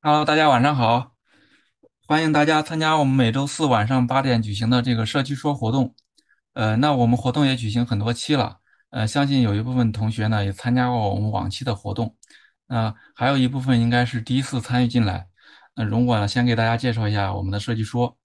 Hello，大家晚上好！欢迎大家参加我们每周四晚上八点举行的这个社区说活动。呃，那我们活动也举行很多期了。呃，相信有一部分同学呢也参加过我们往期的活动。那还有一部分应该是第一次参与进来。那容我呢先给大家介绍一下我们的社区说。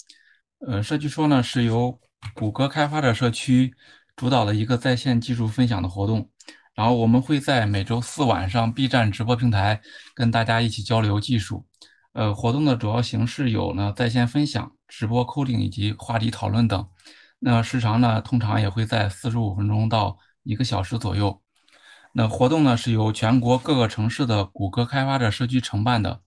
呃，社区说呢是由谷歌开发者社区主导的一个在线技术分享的活动，然后我们会在每周四晚上 B 站直播平台跟大家一起交流技术。呃，活动的主要形式有呢在线分享、直播 coding 以及话题讨论等。那时长呢通常也会在四十五分钟到一个小时左右。那活动呢是由全国各个城市的谷歌开发者社区承办的，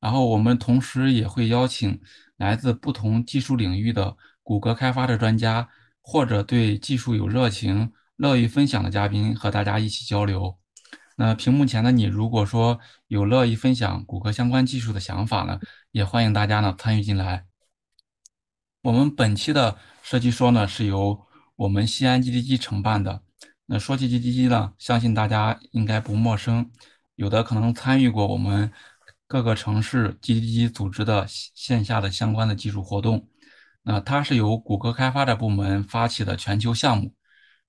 然后我们同时也会邀请来自不同技术领域的。谷歌开发的专家，或者对技术有热情、乐于分享的嘉宾，和大家一起交流。那屏幕前的你，如果说有乐意分享谷歌相关技术的想法呢，也欢迎大家呢参与进来。我们本期的设计说呢，是由我们西安 G D G 承办的。那说起 G D G 呢，相信大家应该不陌生，有的可能参与过我们各个城市 G D G 组织的线下的相关的技术活动。那它是由谷歌开发者部门发起的全球项目，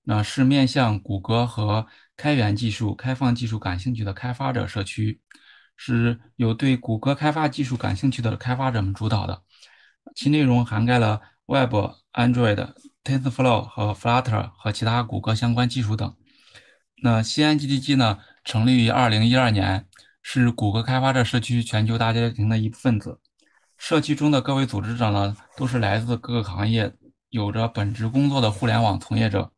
那是面向谷歌和开源技术、开放技术感兴趣的开发者社区，是由对谷歌开发技术感兴趣的开发者们主导的，其内容涵盖了 Web、Android、TensorFlow 和 Flutter 和其他谷歌相关技术等。那西安 GDG 呢？成立于二零一二年，是谷歌开发者社区全球大家庭的一份子。社区中的各位组织者呢，都是来自各个行业，有着本职工作的互联网从业者。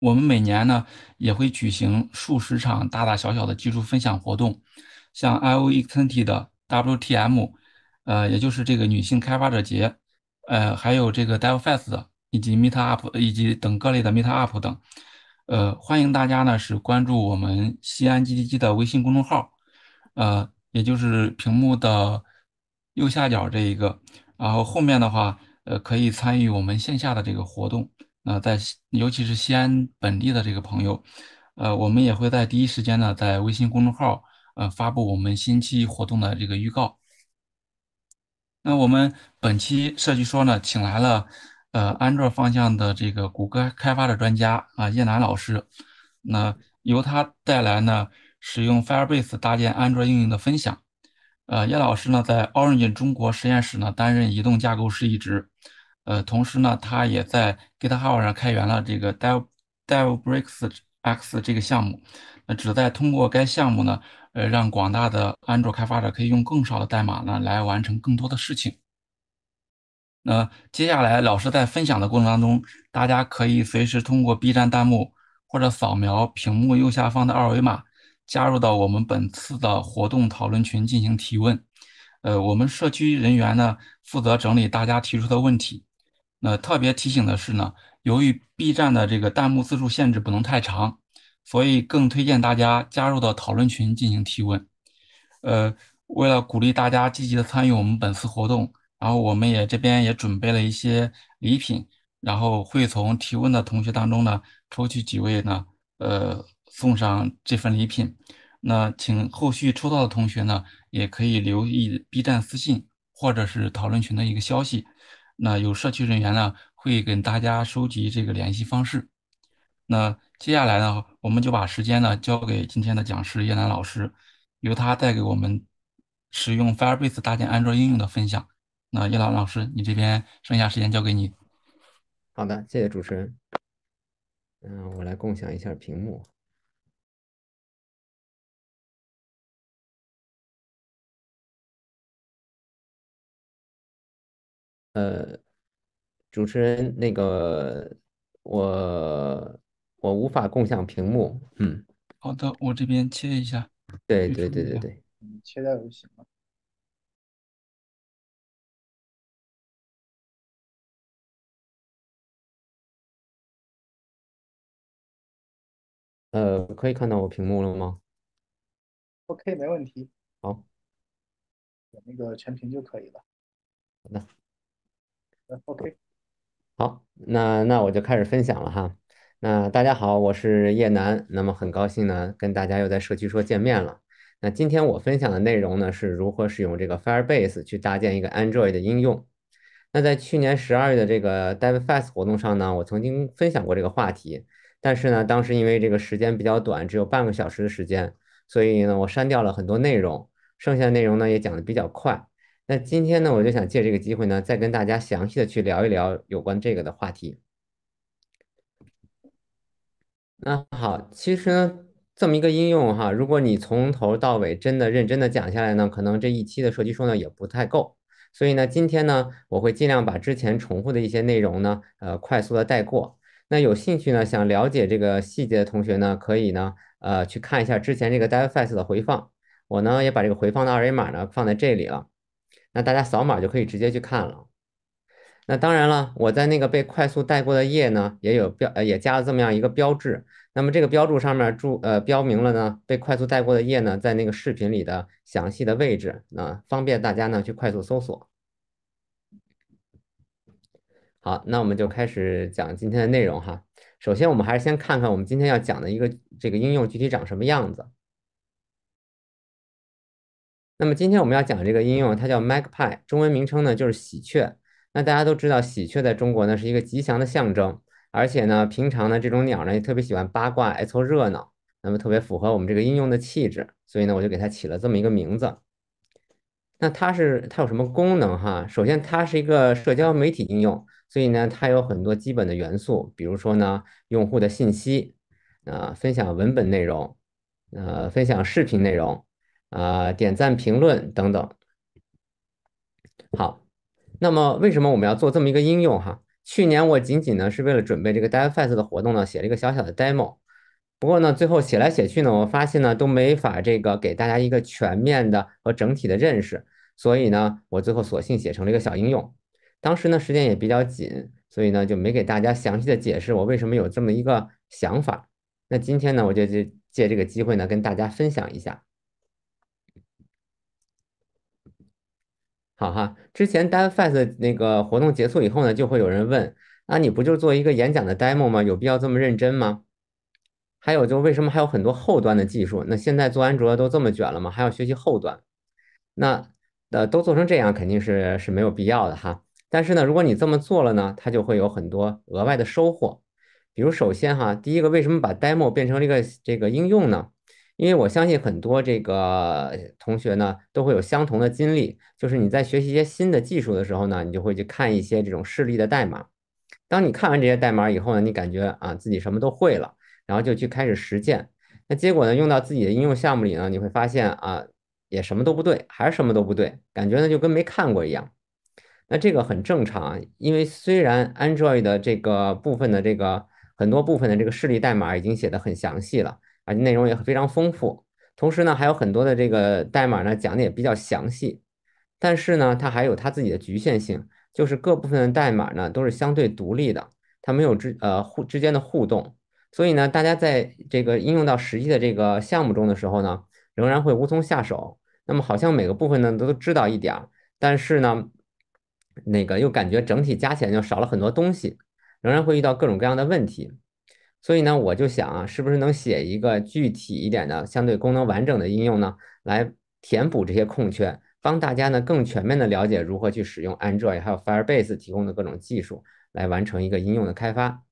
我们每年呢，也会举行数十场大大小小的技术分享活动，像 i o e t e n t e 的 WTM，呃，也就是这个女性开发者节，呃，还有这个 DevFest 以及 Meetup 以及等各类的 Meetup 等。呃，欢迎大家呢是关注我们西安 GGG 的微信公众号，呃，也就是屏幕的。右下角这一个，然后后面的话，呃，可以参与我们线下的这个活动。那在尤其是西安本地的这个朋友，呃，我们也会在第一时间呢，在微信公众号，呃，发布我们新期活动的这个预告。那我们本期社区说呢，请来了，呃，安卓方向的这个谷歌开发的专家啊，叶楠老师。那由他带来呢，使用 Firebase 搭建安卓应用的分享。呃，叶老师呢，在 Orange i n 国实验室呢担任移动架构师一职。呃，同时呢，他也在 GitHub 上开源了这个 Dev Dev Breaks X 这个项目。那旨在通过该项目呢，呃，让广大的安卓开发者可以用更少的代码呢，来完成更多的事情。那接下来老师在分享的过程当中，大家可以随时通过 B 站弹幕或者扫描屏幕右下方的二维码。加入到我们本次的活动讨论群进行提问，呃，我们社区人员呢负责整理大家提出的问题。那特别提醒的是呢，由于 B 站的这个弹幕字数限制不能太长，所以更推荐大家加入到讨论群进行提问。呃，为了鼓励大家积极的参与我们本次活动，然后我们也这边也准备了一些礼品，然后会从提问的同学当中呢抽取几位呢，呃。送上这份礼品，那请后续抽到的同学呢，也可以留意 B 站私信或者是讨论群的一个消息，那有社区人员呢会跟大家收集这个联系方式。那接下来呢，我们就把时间呢交给今天的讲师叶楠老师，由他带给我们使用 Firebase 搭建安卓应用的分享。那叶楠老师，你这边剩下时间交给你。好的，谢谢主持人。嗯，我来共享一下屏幕。呃，主持人，那个我我无法共享屏幕，嗯。好的，我这边切一下。对对对对对。切掉就行了。呃，可以看到我屏幕了吗？OK，没问题。好，那个全屏就可以了。好的。o k 好，那那我就开始分享了哈。那大家好，我是叶楠。那么很高兴呢，跟大家又在社区说见面了。那今天我分享的内容呢，是如何使用这个 Firebase 去搭建一个 Android 的应用。那在去年十二月的这个 DevFest 活动上呢，我曾经分享过这个话题。但是呢，当时因为这个时间比较短，只有半个小时的时间，所以呢，我删掉了很多内容，剩下的内容呢，也讲的比较快。那今天呢，我就想借这个机会呢，再跟大家详细的去聊一聊有关这个的话题。那好，其实呢，这么一个应用哈，如果你从头到尾真的认真的讲下来呢，可能这一期的射击书呢也不太够，所以呢，今天呢，我会尽量把之前重复的一些内容呢，呃，快速的带过。那有兴趣呢，想了解这个细节的同学呢，可以呢，呃，去看一下之前这个 d e v i c s 的回放。我呢，也把这个回放的二维码呢，放在这里了。那大家扫码就可以直接去看了。那当然了，我在那个被快速带过的页呢，也有标，呃，也加了这么样一个标志。那么这个标注上面注，呃，标明了呢，被快速带过的页呢，在那个视频里的详细的位置，那方便大家呢去快速搜索。好，那我们就开始讲今天的内容哈。首先，我们还是先看看我们今天要讲的一个这个应用具体长什么样子。那么今天我们要讲这个应用，它叫 m a g p i e 中文名称呢就是喜鹊。那大家都知道，喜鹊在中国呢是一个吉祥的象征，而且呢，平常呢这种鸟呢也特别喜欢八卦，爱凑热闹，那么特别符合我们这个应用的气质，所以呢我就给它起了这么一个名字。那它是它有什么功能哈？首先它是一个社交媒体应用，所以呢它有很多基本的元素，比如说呢用户的信息，呃分享文本内容，呃分享视频内容。啊，点赞、评论等等。好，那么为什么我们要做这么一个应用？哈，去年我仅仅呢是为了准备这个 DevFest 的活动呢，写了一个小小的 demo。不过呢，最后写来写去呢，我发现呢都没法这个给大家一个全面的和整体的认识，所以呢，我最后索性写成了一个小应用。当时呢时间也比较紧，所以呢就没给大家详细的解释我为什么有这么一个想法。那今天呢，我就借借这个机会呢，跟大家分享一下。好哈，之前 DevFest 那个活动结束以后呢，就会有人问，那你不就做一个演讲的 demo 吗？有必要这么认真吗？还有，就为什么还有很多后端的技术？那现在做安卓都这么卷了吗？还要学习后端？那呃，都做成这样肯定是是没有必要的哈。但是呢，如果你这么做了呢，它就会有很多额外的收获。比如，首先哈，第一个，为什么把 demo 变成了一个这个应用呢？因为我相信很多这个同学呢都会有相同的经历，就是你在学习一些新的技术的时候呢，你就会去看一些这种示例的代码。当你看完这些代码以后呢，你感觉啊自己什么都会了，然后就去开始实践。那结果呢，用到自己的应用项目里呢，你会发现啊也什么都不对，还是什么都不对，感觉呢就跟没看过一样。那这个很正常，因为虽然 Android 的这个部分的这个很多部分的这个示例代码已经写的很详细了。啊，内容也非常丰富，同时呢，还有很多的这个代码呢，讲的也比较详细。但是呢，它还有它自己的局限性，就是各部分的代码呢都是相对独立的，它没有之呃互之间的互动。所以呢，大家在这个应用到实际的这个项目中的时候呢，仍然会无从下手。那么好像每个部分呢都知道一点儿，但是呢，那个又感觉整体加起来就少了很多东西，仍然会遇到各种各样的问题。所以呢，我就想啊，是不是能写一个具体一点的、相对功能完整的应用呢，来填补这些空缺，帮大家呢更全面的了解如何去使用 Android 还有 Firebase 提供的各种技术来完成一个应用的开发。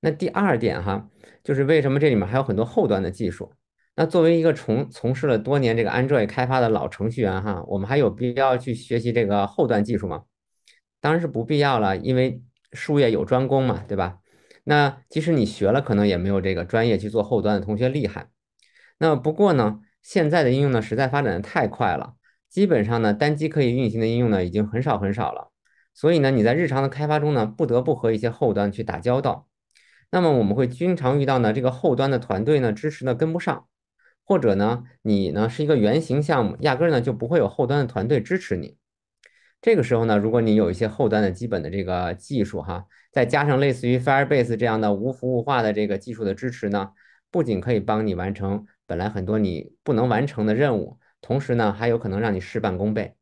那第二点哈，就是为什么这里面还有很多后端的技术？那作为一个从从事了多年这个 Android 开发的老程序员哈，我们还有必要去学习这个后端技术吗？当然是不必要了，因为术业有专攻嘛，对吧？那即使你学了，可能也没有这个专业去做后端的同学厉害。那不过呢，现在的应用呢，实在发展的太快了，基本上呢，单机可以运行的应用呢，已经很少很少了。所以呢，你在日常的开发中呢，不得不和一些后端去打交道。那么我们会经常遇到呢，这个后端的团队呢，支持呢跟不上，或者呢，你呢是一个原型项目，压根儿呢就不会有后端的团队支持你。这个时候呢，如果你有一些后端的基本的这个技术哈。再加上类似于 Firebase 这样的无服务化的这个技术的支持呢，不仅可以帮你完成本来很多你不能完成的任务，同时呢还有可能让你事半功倍。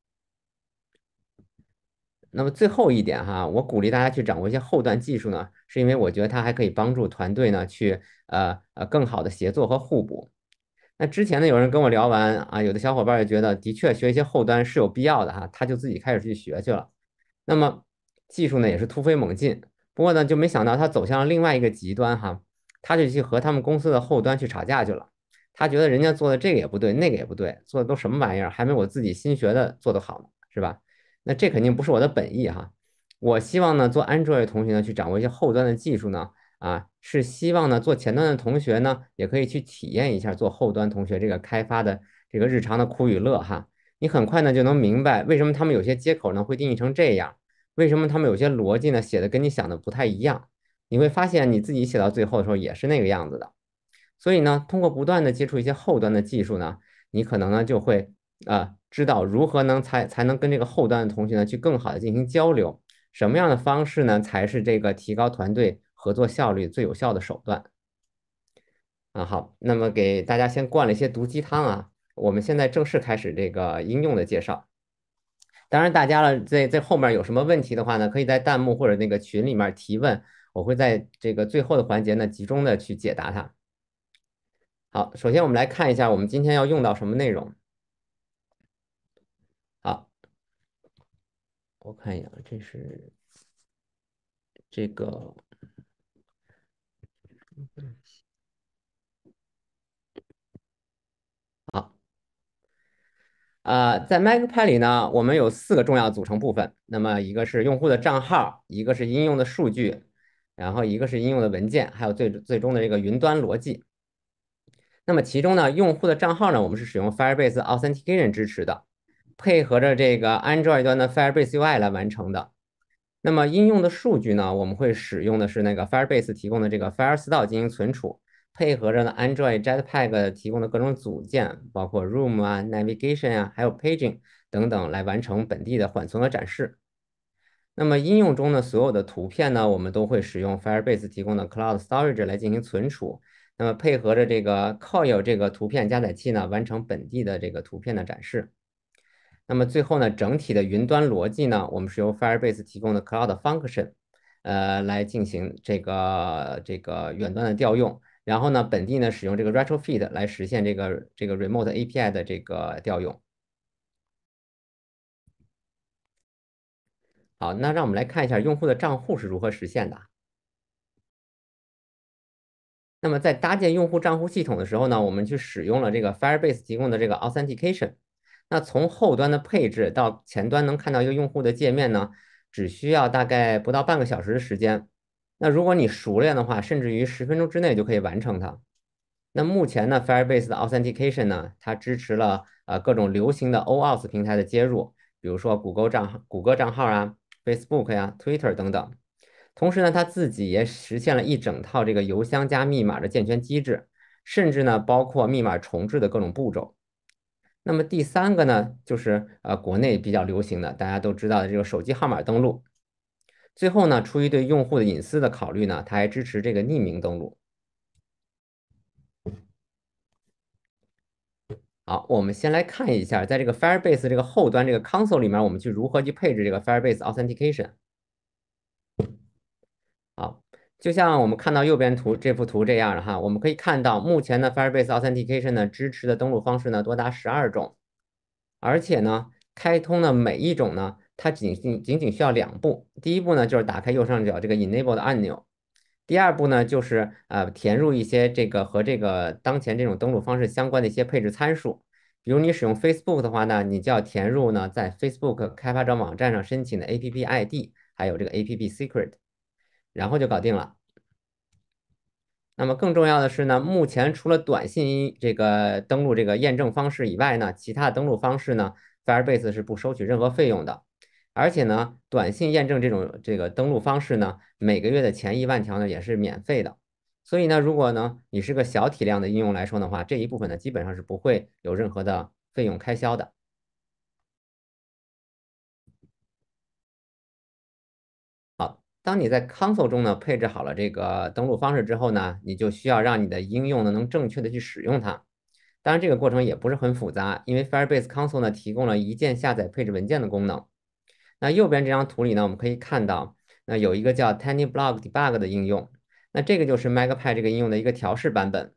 那么最后一点哈，我鼓励大家去掌握一些后端技术呢，是因为我觉得它还可以帮助团队呢去呃呃更好的协作和互补。那之前呢有人跟我聊完啊，有的小伙伴也觉得的确学一些后端是有必要的哈，他就自己开始去学去了。那么技术呢也是突飞猛进。不过呢，就没想到他走向了另外一个极端哈，他就去和他们公司的后端去吵架去了。他觉得人家做的这个也不对，那个也不对，做的都什么玩意儿，还没我自己新学的做得好呢，是吧？那这肯定不是我的本意哈。我希望呢，做安卓的同学呢去掌握一些后端的技术呢，啊，是希望呢，做前端的同学呢也可以去体验一下做后端同学这个开发的这个日常的苦与乐哈。你很快呢就能明白为什么他们有些接口呢会定义成这样。为什么他们有些逻辑呢？写的跟你想的不太一样，你会发现你自己写到最后的时候也是那个样子的。所以呢，通过不断的接触一些后端的技术呢，你可能呢就会啊知道如何能才才能跟这个后端的同学呢去更好的进行交流，什么样的方式呢才是这个提高团队合作效率最有效的手段？啊，好，那么给大家先灌了一些毒鸡汤啊，我们现在正式开始这个应用的介绍。当然，大家了，在在后面有什么问题的话呢，可以在弹幕或者那个群里面提问，我会在这个最后的环节呢，集中的去解答它。好，首先我们来看一下我们今天要用到什么内容。好，我看一下，这是这个。呃，在 MacPad 里呢，我们有四个重要组成部分。那么，一个是用户的账号，一个是应用的数据，然后一个是应用的文件，还有最最终的这个云端逻辑。那么，其中呢，用户的账号呢，我们是使用 Firebase Authentication 支持的，配合着这个 Android 端的 Firebase UI 来完成的。那么，应用的数据呢，我们会使用的是那个 Firebase 提供的这个 f i r e s t o r a e 进行存储。配合着呢，Android Jetpack 提供的各种组件，包括 Room 啊、Navigation 啊，还有 Paging 等等，来完成本地的缓存和展示。那么应用中呢，所有的图片呢，我们都会使用 Firebase 提供的 Cloud Storage 来进行存储。那么配合着这个 Coil 这个图片加载器呢，完成本地的这个图片的展示。那么最后呢，整体的云端逻辑呢，我们是由 Firebase 提供的 Cloud Function，呃，来进行这个这个远端的调用。然后呢，本地呢使用这个 retrofit 来实现这个这个 remote API 的这个调用。好，那让我们来看一下用户的账户是如何实现的。那么在搭建用户账户系统的时候呢，我们去使用了这个 Firebase 提供的这个 authentication。那从后端的配置到前端能看到一个用户的界面呢，只需要大概不到半个小时的时间。那如果你熟练的话，甚至于十分钟之内就可以完成它。那目前呢，Firebase 的 Authentication 呢，它支持了呃各种流行的 OAuth 平台的接入，比如说谷歌账号、谷歌账号啊、Facebook 呀、Twitter 等等。同时呢，它自己也实现了一整套这个邮箱加密码的健全机制，甚至呢包括密码重置的各种步骤。那么第三个呢，就是呃国内比较流行的，大家都知道的这个手机号码登录。最后呢，出于对用户的隐私的考虑呢，它还支持这个匿名登录。好，我们先来看一下，在这个 Firebase 这个后端这个 Console 里面，我们去如何去配置这个 Firebase Authentication。好，就像我们看到右边图这幅图这样的哈，我们可以看到目前的 Firebase Authentication 呢支持的登录方式呢，多达十二种，而且呢，开通的每一种呢。它仅仅仅仅需要两步。第一步呢，就是打开右上角这个 Enable 的按钮。第二步呢，就是呃填入一些这个和这个当前这种登录方式相关的一些配置参数。比如你使用 Facebook 的话呢，你就要填入呢在 Facebook 开发者网站上申请的 App ID，还有这个 App Secret，然后就搞定了。那么更重要的是呢，目前除了短信这个登录这个验证方式以外呢，其他登录方式呢，Firebase 是不收取任何费用的。而且呢，短信验证这种这个登录方式呢，每个月的前一万条呢也是免费的。所以呢，如果呢你是个小体量的应用来说的话，这一部分呢基本上是不会有任何的费用开销的。好，当你在 console 中呢配置好了这个登录方式之后呢，你就需要让你的应用呢能正确的去使用它。当然，这个过程也不是很复杂，因为 Firebase console 呢提供了一键下载配置文件的功能。那右边这张图里呢，我们可以看到，那有一个叫 TinyBlog Debug 的应用，那这个就是 Magpie 这个应用的一个调试版本。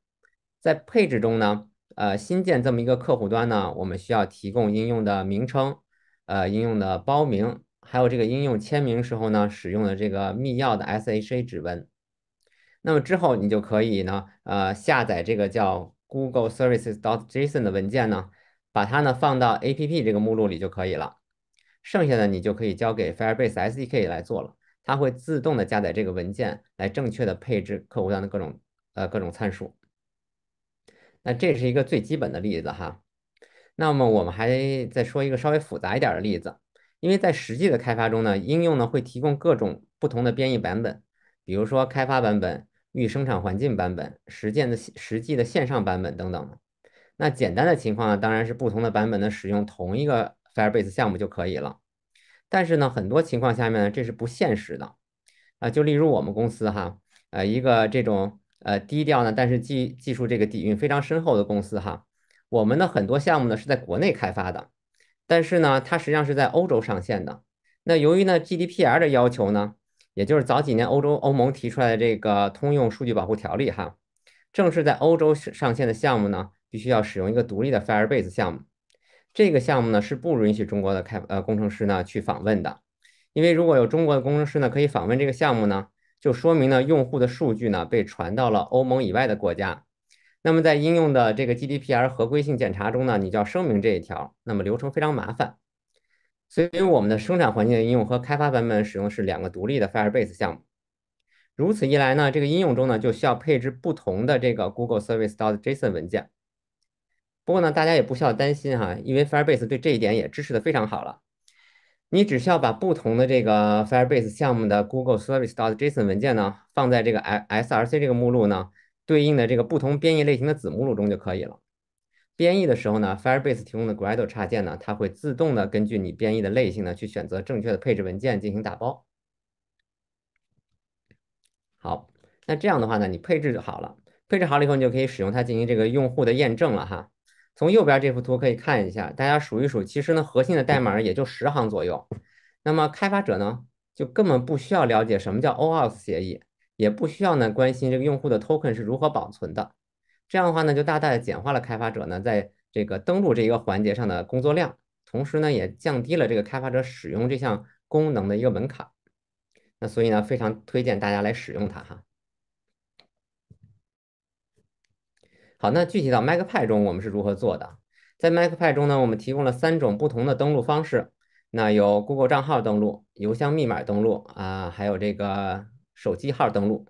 在配置中呢，呃，新建这么一个客户端呢，我们需要提供应用的名称，呃，应用的包名，还有这个应用签名时候呢使用的这个密钥的 SHA 指纹。那么之后你就可以呢，呃，下载这个叫 GoogleServices.json dot 的文件呢，把它呢放到 APP 这个目录里就可以了。剩下的你就可以交给 Firebase SDK 来做了，它会自动的加载这个文件，来正确的配置客户端的各种呃各种参数。那这是一个最基本的例子哈。那么我们还再说一个稍微复杂一点的例子，因为在实际的开发中呢，应用呢会提供各种不同的编译版本，比如说开发版本、预生产环境版本、实践的实际的线上版本等等。那简单的情况呢，当然是不同的版本的使用同一个。Firebase 项目就可以了，但是呢，很多情况下面呢，这是不现实的啊。就例如我们公司哈，呃，一个这种呃低调呢，但是技技术这个底蕴非常深厚的公司哈，我们的很多项目呢是在国内开发的，但是呢，它实际上是在欧洲上线的。那由于呢 GDPR 的要求呢，也就是早几年欧洲欧盟提出来的这个通用数据保护条例哈，正是在欧洲上线的项目呢，必须要使用一个独立的 Firebase 项目。这个项目呢是不允许中国的开呃工程师呢去访问的，因为如果有中国的工程师呢可以访问这个项目呢，就说明呢用户的数据呢被传到了欧盟以外的国家。那么在应用的这个 GDPR 合规性检查中呢，你就要声明这一条，那么流程非常麻烦。所以我们的生产环境应用和开发版本使用是两个独立的 Firebase 项目。如此一来呢，这个应用中呢就需要配置不同的这个 Google Service .json 文件。不过呢，大家也不需要担心哈，因为 Firebase 对这一点也支持的非常好了。你只需要把不同的这个 Firebase 项目的 Google Service .json 文件呢，放在这个 S s r c 这个目录呢对应的这个不同编译类型的子目录中就可以了。编译的时候呢，Firebase 提供的 Gradle 插件呢，它会自动的根据你编译的类型呢，去选择正确的配置文件进行打包。好，那这样的话呢，你配置就好了，配置好了以后，你就可以使用它进行这个用户的验证了哈。从右边这幅图可以看一下，大家数一数，其实呢，核心的代码也就十行左右。那么开发者呢，就根本不需要了解什么叫 OAuth 协议，也不需要呢关心这个用户的 Token 是如何保存的。这样的话呢，就大大的简化了开发者呢在这个登录这一个环节上的工作量，同时呢，也降低了这个开发者使用这项功能的一个门槛。那所以呢，非常推荐大家来使用它哈。好，那具体到 m a c p a 中，我们是如何做的？在 m a c p a 中呢，我们提供了三种不同的登录方式，那有 Google 账号登录、邮箱密码登录啊，还有这个手机号登录。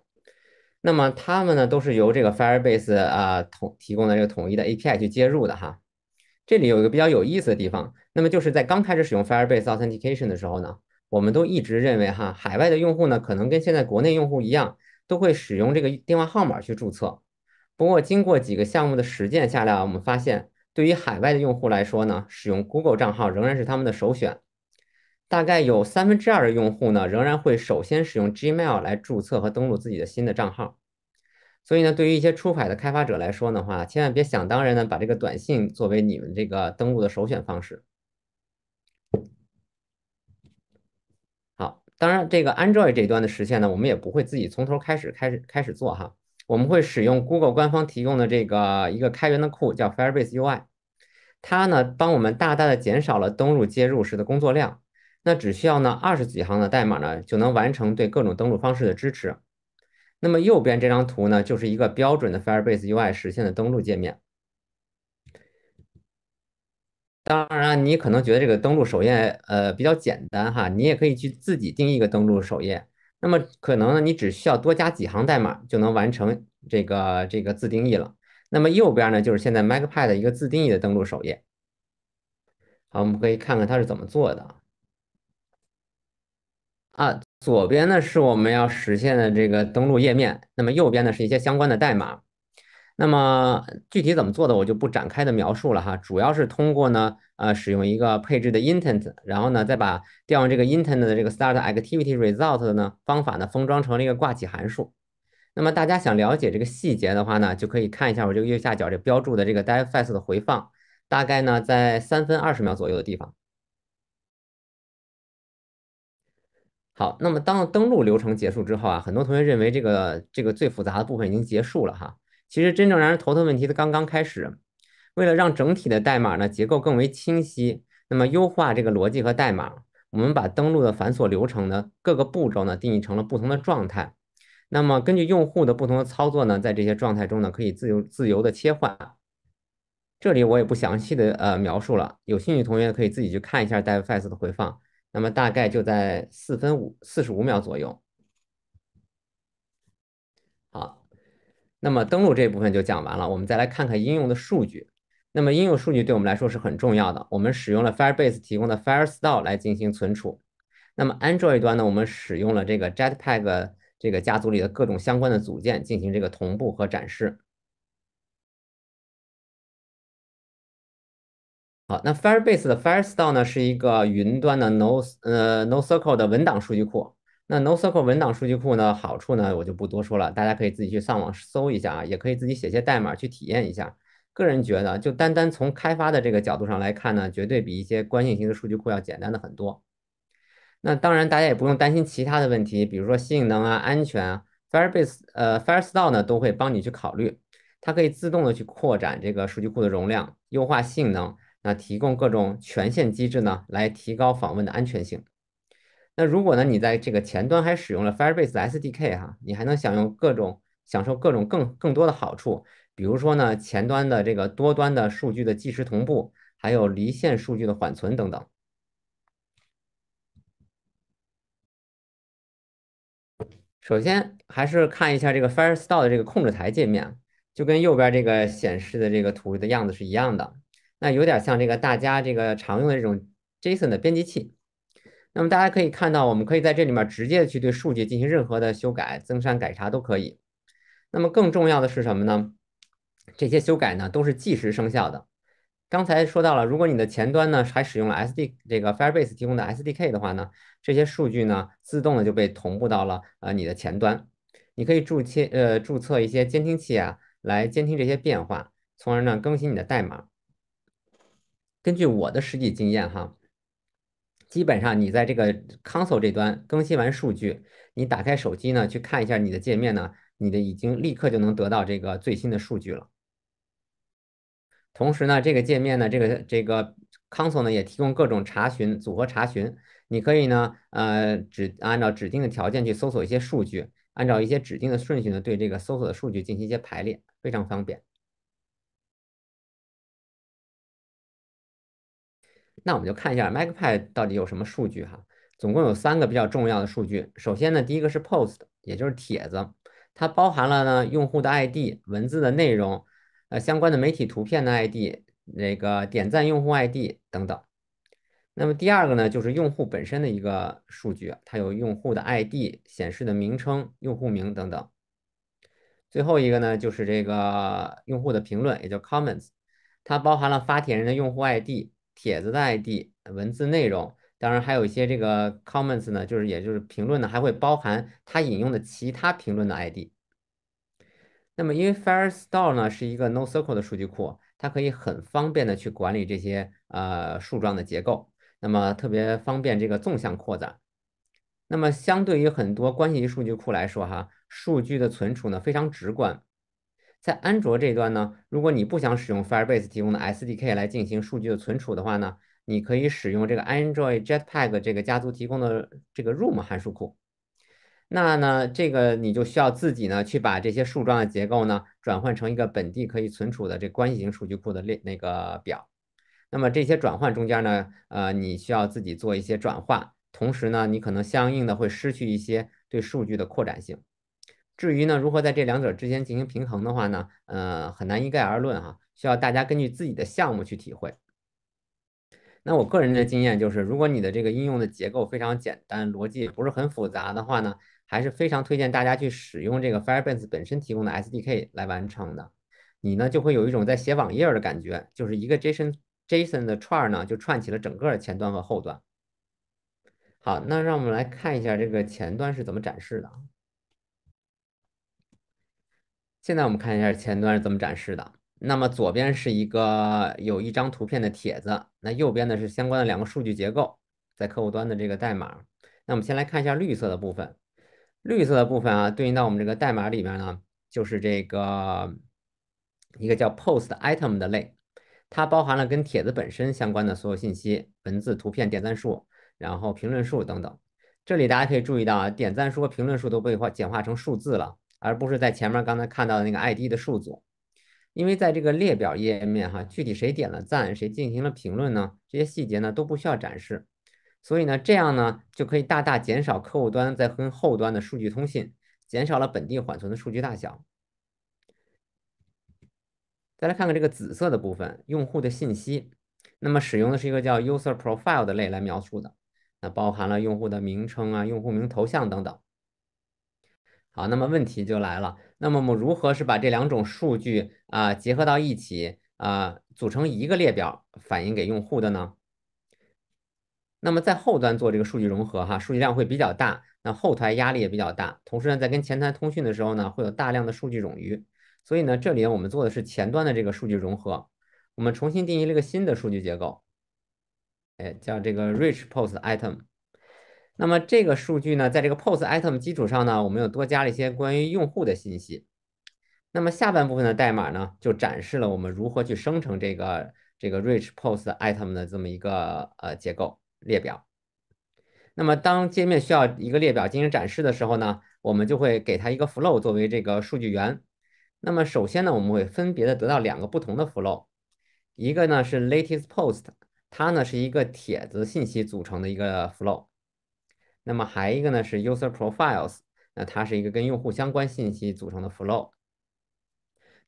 那么它们呢，都是由这个 Firebase 啊统提供的这个统一的 API 去接入的哈。这里有一个比较有意思的地方，那么就是在刚开始使用 Firebase Authentication 的时候呢，我们都一直认为哈，海外的用户呢，可能跟现在国内用户一样，都会使用这个电话号码去注册。不过，经过几个项目的实践下来，我们发现，对于海外的用户来说呢，使用 Google 账号仍然是他们的首选。大概有三分之二的用户呢，仍然会首先使用 Gmail 来注册和登录自己的新的账号。所以呢，对于一些出海的开发者来说的话千万别想当然的把这个短信作为你们这个登录的首选方式。好，当然这个 Android 这端的实现呢，我们也不会自己从头开始开始开始做哈。我们会使用 Google 官方提供的这个一个开源的库，叫 Firebase UI。它呢帮我们大大的减少了登录接入时的工作量。那只需要呢二十几行的代码呢，就能完成对各种登录方式的支持。那么右边这张图呢，就是一个标准的 Firebase UI 实现的登录界面。当然，你可能觉得这个登录首页呃比较简单哈，你也可以去自己定义一个登录首页。那么可能呢，你只需要多加几行代码就能完成这个这个自定义了。那么右边呢，就是现在 MacPad 的一个自定义的登录首页。好，我们可以看看它是怎么做的。啊，左边呢是我们要实现的这个登录页面，那么右边呢是一些相关的代码。那么具体怎么做的，我就不展开的描述了哈。主要是通过呢，呃，使用一个配置的 intent，然后呢，再把调用这个 intent 的这个 start activity result 的呢方法呢，封装成了一个挂起函数。那么大家想了解这个细节的话呢，就可以看一下我这个右下角这标注的这个 d e v a c e 的回放，大概呢在三分二十秒左右的地方。好，那么当登录流程结束之后啊，很多同学认为这个这个最复杂的部分已经结束了哈。其实真正让人头疼问题的刚刚开始。为了让整体的代码呢结构更为清晰，那么优化这个逻辑和代码，我们把登录的繁琐流程呢各个步骤呢定义成了不同的状态。那么根据用户的不同的操作呢，在这些状态中呢可以自由自由的切换。这里我也不详细的呃描述了，有兴趣同学可以自己去看一下 DevFest 的回放，那么大概就在四分五四十五秒左右。那么登录这一部分就讲完了，我们再来看看应用的数据。那么应用数据对我们来说是很重要的，我们使用了 Firebase 提供的 Firestore 来进行存储。那么 Android 端呢，我们使用了这个 Jetpack 这个家族里的各种相关的组件进行这个同步和展示。好，那 Firebase 的 Firestore 呢是一个云端的 No 呃 NoSQL 的文档数据库。那 NoSQL 文档数据库呢？好处呢，我就不多说了，大家可以自己去上网搜一下啊，也可以自己写些代码去体验一下。个人觉得，就单单从开发的这个角度上来看呢，绝对比一些关系型的数据库要简单的很多。那当然，大家也不用担心其他的问题，比如说性能啊、安全啊，Firebase、呃 Firestore 呢，都会帮你去考虑。它可以自动的去扩展这个数据库的容量，优化性能，那提供各种权限机制呢，来提高访问的安全性。那如果呢，你在这个前端还使用了 Firebase SDK 哈，你还能享用各种享受各种更更多的好处，比如说呢，前端的这个多端的数据的即时同步，还有离线数据的缓存等等。首先还是看一下这个 f i r e t o r e 的这个控制台界面，就跟右边这个显示的这个图的样子是一样的，那有点像这个大家这个常用的这种 JSON 的编辑器。那么大家可以看到，我们可以在这里面直接去对数据进行任何的修改、增删改查都可以。那么更重要的是什么呢？这些修改呢都是即时生效的。刚才说到了，如果你的前端呢还使用了 S D 这个 Firebase 提供的 S D K 的话呢，这些数据呢自动的就被同步到了呃你的前端，你可以注册呃注册一些监听器啊，来监听这些变化，从而呢更新你的代码。根据我的实际经验哈。基本上，你在这个 console 这端更新完数据，你打开手机呢，去看一下你的界面呢，你的已经立刻就能得到这个最新的数据了。同时呢，这个界面呢，这个这个 console 呢，也提供各种查询、组合查询，你可以呢，呃，指按照指定的条件去搜索一些数据，按照一些指定的顺序呢，对这个搜索的数据进行一些排列，非常方便。那我们就看一下 m a c p i e 到底有什么数据哈，总共有三个比较重要的数据。首先呢，第一个是 Post，也就是帖子，它包含了呢用户的 ID、文字的内容、呃相关的媒体图片的 ID、那个点赞用户 ID 等等。那么第二个呢，就是用户本身的一个数据，它有用户的 ID、显示的名称、用户名等等。最后一个呢，就是这个用户的评论，也叫 Comments，它包含了发帖人的用户 ID。帖子的 ID、文字内容，当然还有一些这个 comments 呢，就是也就是评论呢，还会包含它引用的其他评论的 ID。那么因为 Firestore 呢是一个 NoSQL 的数据库，它可以很方便的去管理这些呃树状的结构，那么特别方便这个纵向扩展。那么相对于很多关系数据库来说，哈，数据的存储呢非常直观。在安卓这一端呢，如果你不想使用 Firebase 提供的 SDK 来进行数据的存储的话呢，你可以使用这个 Android Jetpack 这个家族提供的这个 Room 函数库。那呢，这个你就需要自己呢去把这些树状的结构呢转换成一个本地可以存储的这关系型数据库的列那个表。那么这些转换中间呢，呃，你需要自己做一些转换，同时呢，你可能相应的会失去一些对数据的扩展性。至于呢，如何在这两者之间进行平衡的话呢？呃，很难一概而论哈，需要大家根据自己的项目去体会。那我个人的经验就是，如果你的这个应用的结构非常简单，逻辑不是很复杂的话呢，还是非常推荐大家去使用这个 Firebase 本身提供的 SDK 来完成的。你呢，就会有一种在写网页的感觉，就是一个 JSON JSON 的串儿呢，就串起了整个前端和后端。好，那让我们来看一下这个前端是怎么展示的。现在我们看一下前端是怎么展示的。那么左边是一个有一张图片的帖子，那右边呢是相关的两个数据结构，在客户端的这个代码。那我们先来看一下绿色的部分，绿色的部分啊，对应到我们这个代码里面呢，就是这个一个叫 PostItem 的类，它包含了跟帖子本身相关的所有信息，文字、图片、点赞数，然后评论数等等。这里大家可以注意到啊，点赞数、和评论数都被化简化成数字了。而不是在前面刚才看到的那个 ID 的数组，因为在这个列表页面哈，具体谁点了赞，谁进行了评论呢？这些细节呢都不需要展示，所以呢这样呢就可以大大减少客户端在跟后端的数据通信，减少了本地缓存的数据大小。再来看看这个紫色的部分，用户的信息，那么使用的是一个叫 User Profile 的类来描述的，那包含了用户的名称啊、用户名、头像等等。好，那么问题就来了。那么我们如何是把这两种数据啊结合到一起啊，组成一个列表反映给用户的呢？那么在后端做这个数据融合哈，数据量会比较大，那后台压力也比较大。同时呢，在跟前台通讯的时候呢，会有大量的数据冗余。所以呢，这里我们做的是前端的这个数据融合。我们重新定义了一个新的数据结构，哎，叫这个 rich post item。那么这个数据呢，在这个 post item 基础上呢，我们又多加了一些关于用户的信息。那么下半部分的代码呢，就展示了我们如何去生成这个这个 rich post item 的这么一个呃结构列表。那么当界面需要一个列表进行展示的时候呢，我们就会给它一个 flow 作为这个数据源。那么首先呢，我们会分别的得到两个不同的 flow，一个呢是 latest post，它呢是一个帖子信息组成的一个 flow。那么还一个呢是 user profiles，那它是一个跟用户相关信息组成的 flow。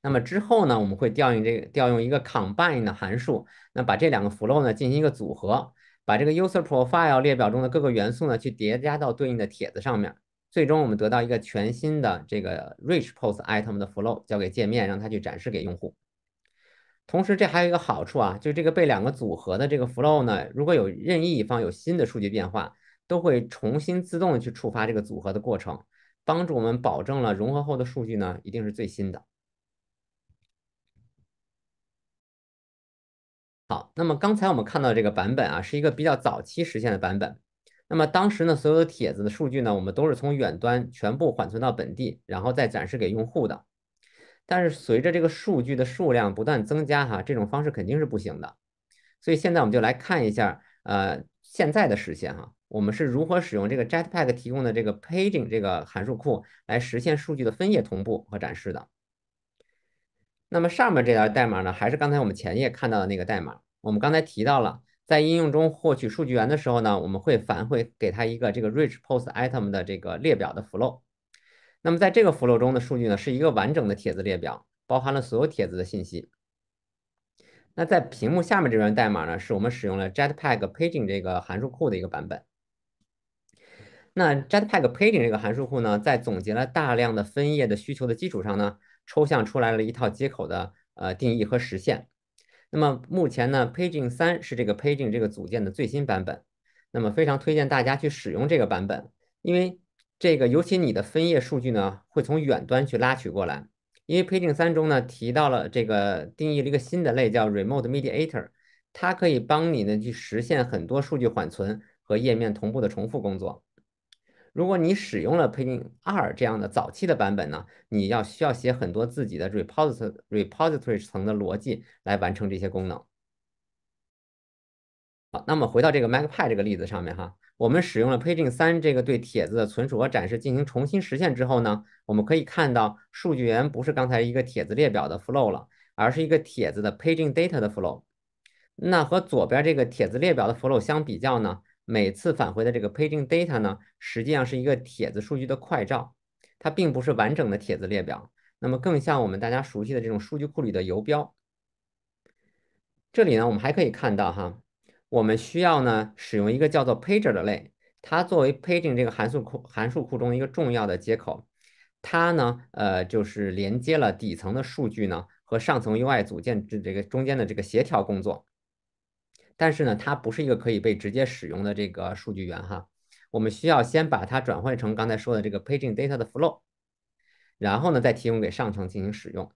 那么之后呢，我们会调用这个调用一个 combine 的函数，那把这两个 flow 呢进行一个组合，把这个 user profile 列表中的各个元素呢去叠加到对应的帖子上面，最终我们得到一个全新的这个 rich post item 的 flow 交给界面让它去展示给用户。同时这还有一个好处啊，就这个被两个组合的这个 flow 呢，如果有任意一方有新的数据变化。都会重新自动的去触发这个组合的过程，帮助我们保证了融合后的数据呢一定是最新的。好，那么刚才我们看到这个版本啊，是一个比较早期实现的版本。那么当时呢，所有的帖子的数据呢，我们都是从远端全部缓存到本地，然后再展示给用户的。但是随着这个数据的数量不断增加哈，这种方式肯定是不行的。所以现在我们就来看一下呃现在的实现哈。我们是如何使用这个 Jetpack 提供的这个 Paging 这个函数库来实现数据的分页同步和展示的？那么上面这段代码呢，还是刚才我们前页看到的那个代码。我们刚才提到了，在应用中获取数据源的时候呢，我们会返回给它一个这个 Rich Post Item 的这个列表的 Flow。那么在这个 Flow 中的数据呢，是一个完整的帖子列表，包含了所有帖子的信息。那在屏幕下面这段代码呢，是我们使用了 Jetpack Paging 这个函数库的一个版本。那 Jetpack Paging 这个函数库呢，在总结了大量的分页的需求的基础上呢，抽象出来了一套接口的呃定义和实现。那么目前呢，Paging 三是这个 Paging 这个组件的最新版本。那么非常推荐大家去使用这个版本，因为这个尤其你的分页数据呢，会从远端去拉取过来。因为 Paging 三中呢提到了这个定义了一个新的类叫 Remote Mediator，它可以帮你呢去实现很多数据缓存和页面同步的重复工作。如果你使用了 Paging 二这样的早期的版本呢，你要需要写很多自己的 repository repository 层的逻辑来完成这些功能。好，那么回到这个 m a c p i e 这个例子上面哈，我们使用了 Paging 三这个对帖子的存储和展示进行重新实现之后呢，我们可以看到数据源不是刚才一个帖子列表的 flow 了，而是一个帖子的 Paging Data 的 flow。那和左边这个帖子列表的 flow 相比较呢？每次返回的这个 paging data 呢，实际上是一个帖子数据的快照，它并不是完整的帖子列表，那么更像我们大家熟悉的这种数据库里的游标。这里呢，我们还可以看到哈，我们需要呢使用一个叫做 pager 的类，它作为 paging 这个函数库函数库中一个重要的接口，它呢，呃，就是连接了底层的数据呢和上层 UI 组件这这个中间的这个协调工作。但是呢，它不是一个可以被直接使用的这个数据源哈，我们需要先把它转换成刚才说的这个 paging data 的 flow，然后呢再提供给上层进行使用。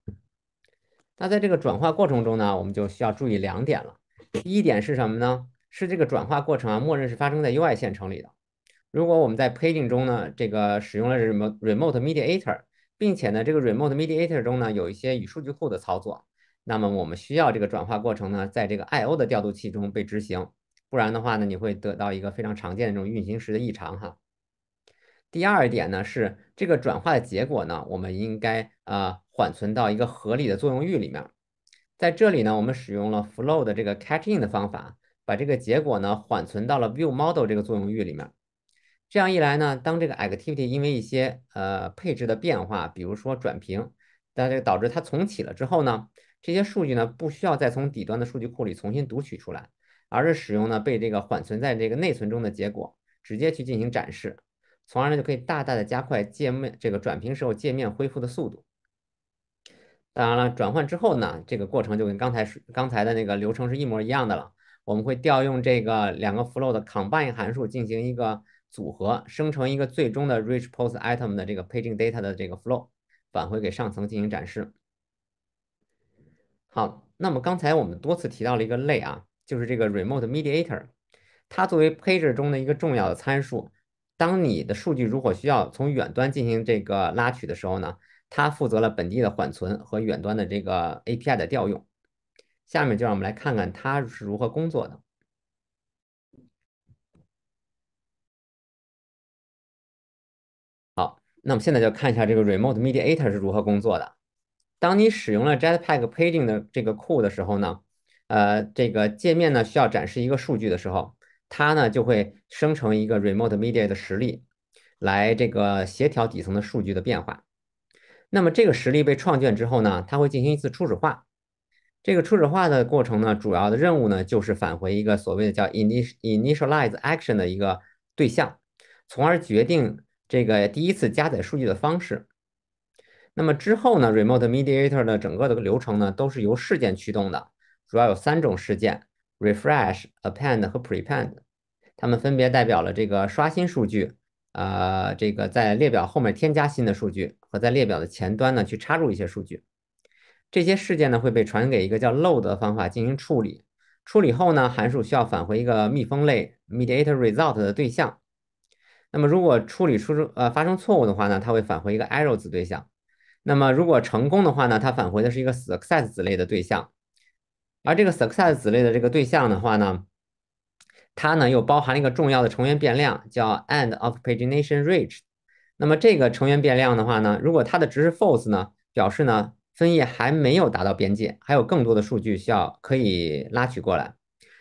那在这个转化过程中呢，我们就需要注意两点了。第一点是什么呢？是这个转化过程啊，默认是发生在 UI 线程里的。如果我们在 paging 中呢，这个使用了 remote remote mediator，并且呢这个 remote mediator 中呢有一些与数据库的操作。那么我们需要这个转化过程呢，在这个 I/O 的调度器中被执行，不然的话呢，你会得到一个非常常见的这种运行时的异常哈。第二点呢，是这个转化的结果呢，我们应该呃缓存到一个合理的作用域里面。在这里呢，我们使用了 Flow 的这个 Catching 的方法，把这个结果呢缓存到了 View Model 这个作用域里面。这样一来呢，当这个 Activity 因为一些呃配置的变化，比如说转屏，但这个导致它重启了之后呢？这些数据呢，不需要再从底端的数据库里重新读取出来，而是使用呢被这个缓存在这个内存中的结果直接去进行展示，从而呢就可以大大的加快界面这个转屏时候界面恢复的速度。当然了，转换之后呢，这个过程就跟刚才刚才的那个流程是一模一样的了。我们会调用这个两个 flow 的 combine 函数进行一个组合，生成一个最终的 rich post item 的这个 paging data 的这个 flow 返回给上层进行展示。好，那么刚才我们多次提到了一个类啊，就是这个 Remote Mediator，它作为 pager 中的一个重要的参数。当你的数据如果需要从远端进行这个拉取的时候呢，它负责了本地的缓存和远端的这个 API 的调用。下面就让我们来看看它是如何工作的。好，那么现在就看一下这个 Remote Mediator 是如何工作的。当你使用了 Jetpack Paging 的这个库的时候呢，呃，这个界面呢需要展示一个数据的时候，它呢就会生成一个 Remote Media 的实例，来这个协调底层的数据的变化。那么这个实例被创建之后呢，它会进行一次初始化。这个初始化的过程呢，主要的任务呢就是返回一个所谓的叫 Initialize Action 的一个对象，从而决定这个第一次加载数据的方式。那么之后呢，Remote Mediator 的整个的流程呢，都是由事件驱动的，主要有三种事件：refresh、append 和 prepend。它们分别代表了这个刷新数据、呃，这个在列表后面添加新的数据和在列表的前端呢去插入一些数据。这些事件呢会被传给一个叫 load 的方法进行处理。处理后呢，函数需要返回一个密封类 MediatorResult 的对象。那么如果处理出呃发生错误的话呢，它会返回一个 Error s 对象。那么，如果成功的话呢，它返回的是一个 success 子类的对象，而这个 success 子类的这个对象的话呢，它呢又包含了一个重要的成员变量，叫 end of pagination reach。那么这个成员变量的话呢，如果它的值是 false 呢，表示呢分页还没有达到边界，还有更多的数据需要可以拉取过来。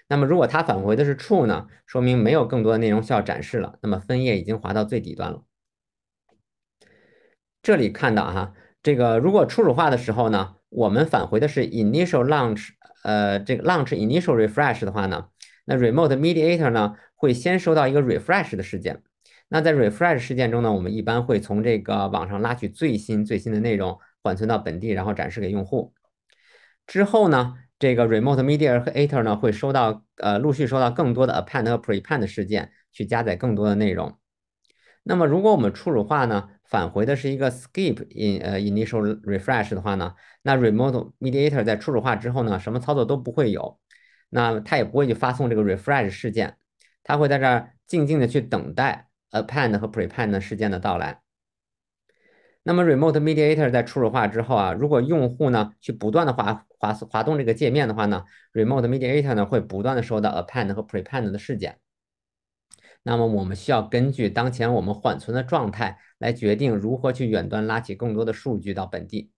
那么如果它返回的是 true 呢，说明没有更多的内容需要展示了，那么分页已经滑到最底端了。这里看到哈。这个如果初始化的时候呢，我们返回的是 initial launch，呃，这个 launch initial refresh 的话呢，那 remote mediator 呢会先收到一个 refresh 的事件。那在 refresh 事件中呢，我们一般会从这个网上拉取最新最新的内容，缓存到本地，然后展示给用户。之后呢，这个 remote mediator 和 a t e r 呢会收到呃陆续收到更多的 append 和 prepend 事件，去加载更多的内容。那么如果我们初始化呢？返回的是一个 skip in 呃 initial refresh 的话呢，那 remote mediator 在初始化之后呢，什么操作都不会有，那它也不会去发送这个 refresh 事件，它会在这儿静静的去等待 append 和 prepend 事件的到来。那么 remote mediator 在初始化之后啊，如果用户呢去不断的滑滑滑动这个界面的话呢，remote mediator 呢会不断的收到 append 和 prepend 的事件。那么我们需要根据当前我们缓存的状态来决定如何去远端拉起更多的数据到本地。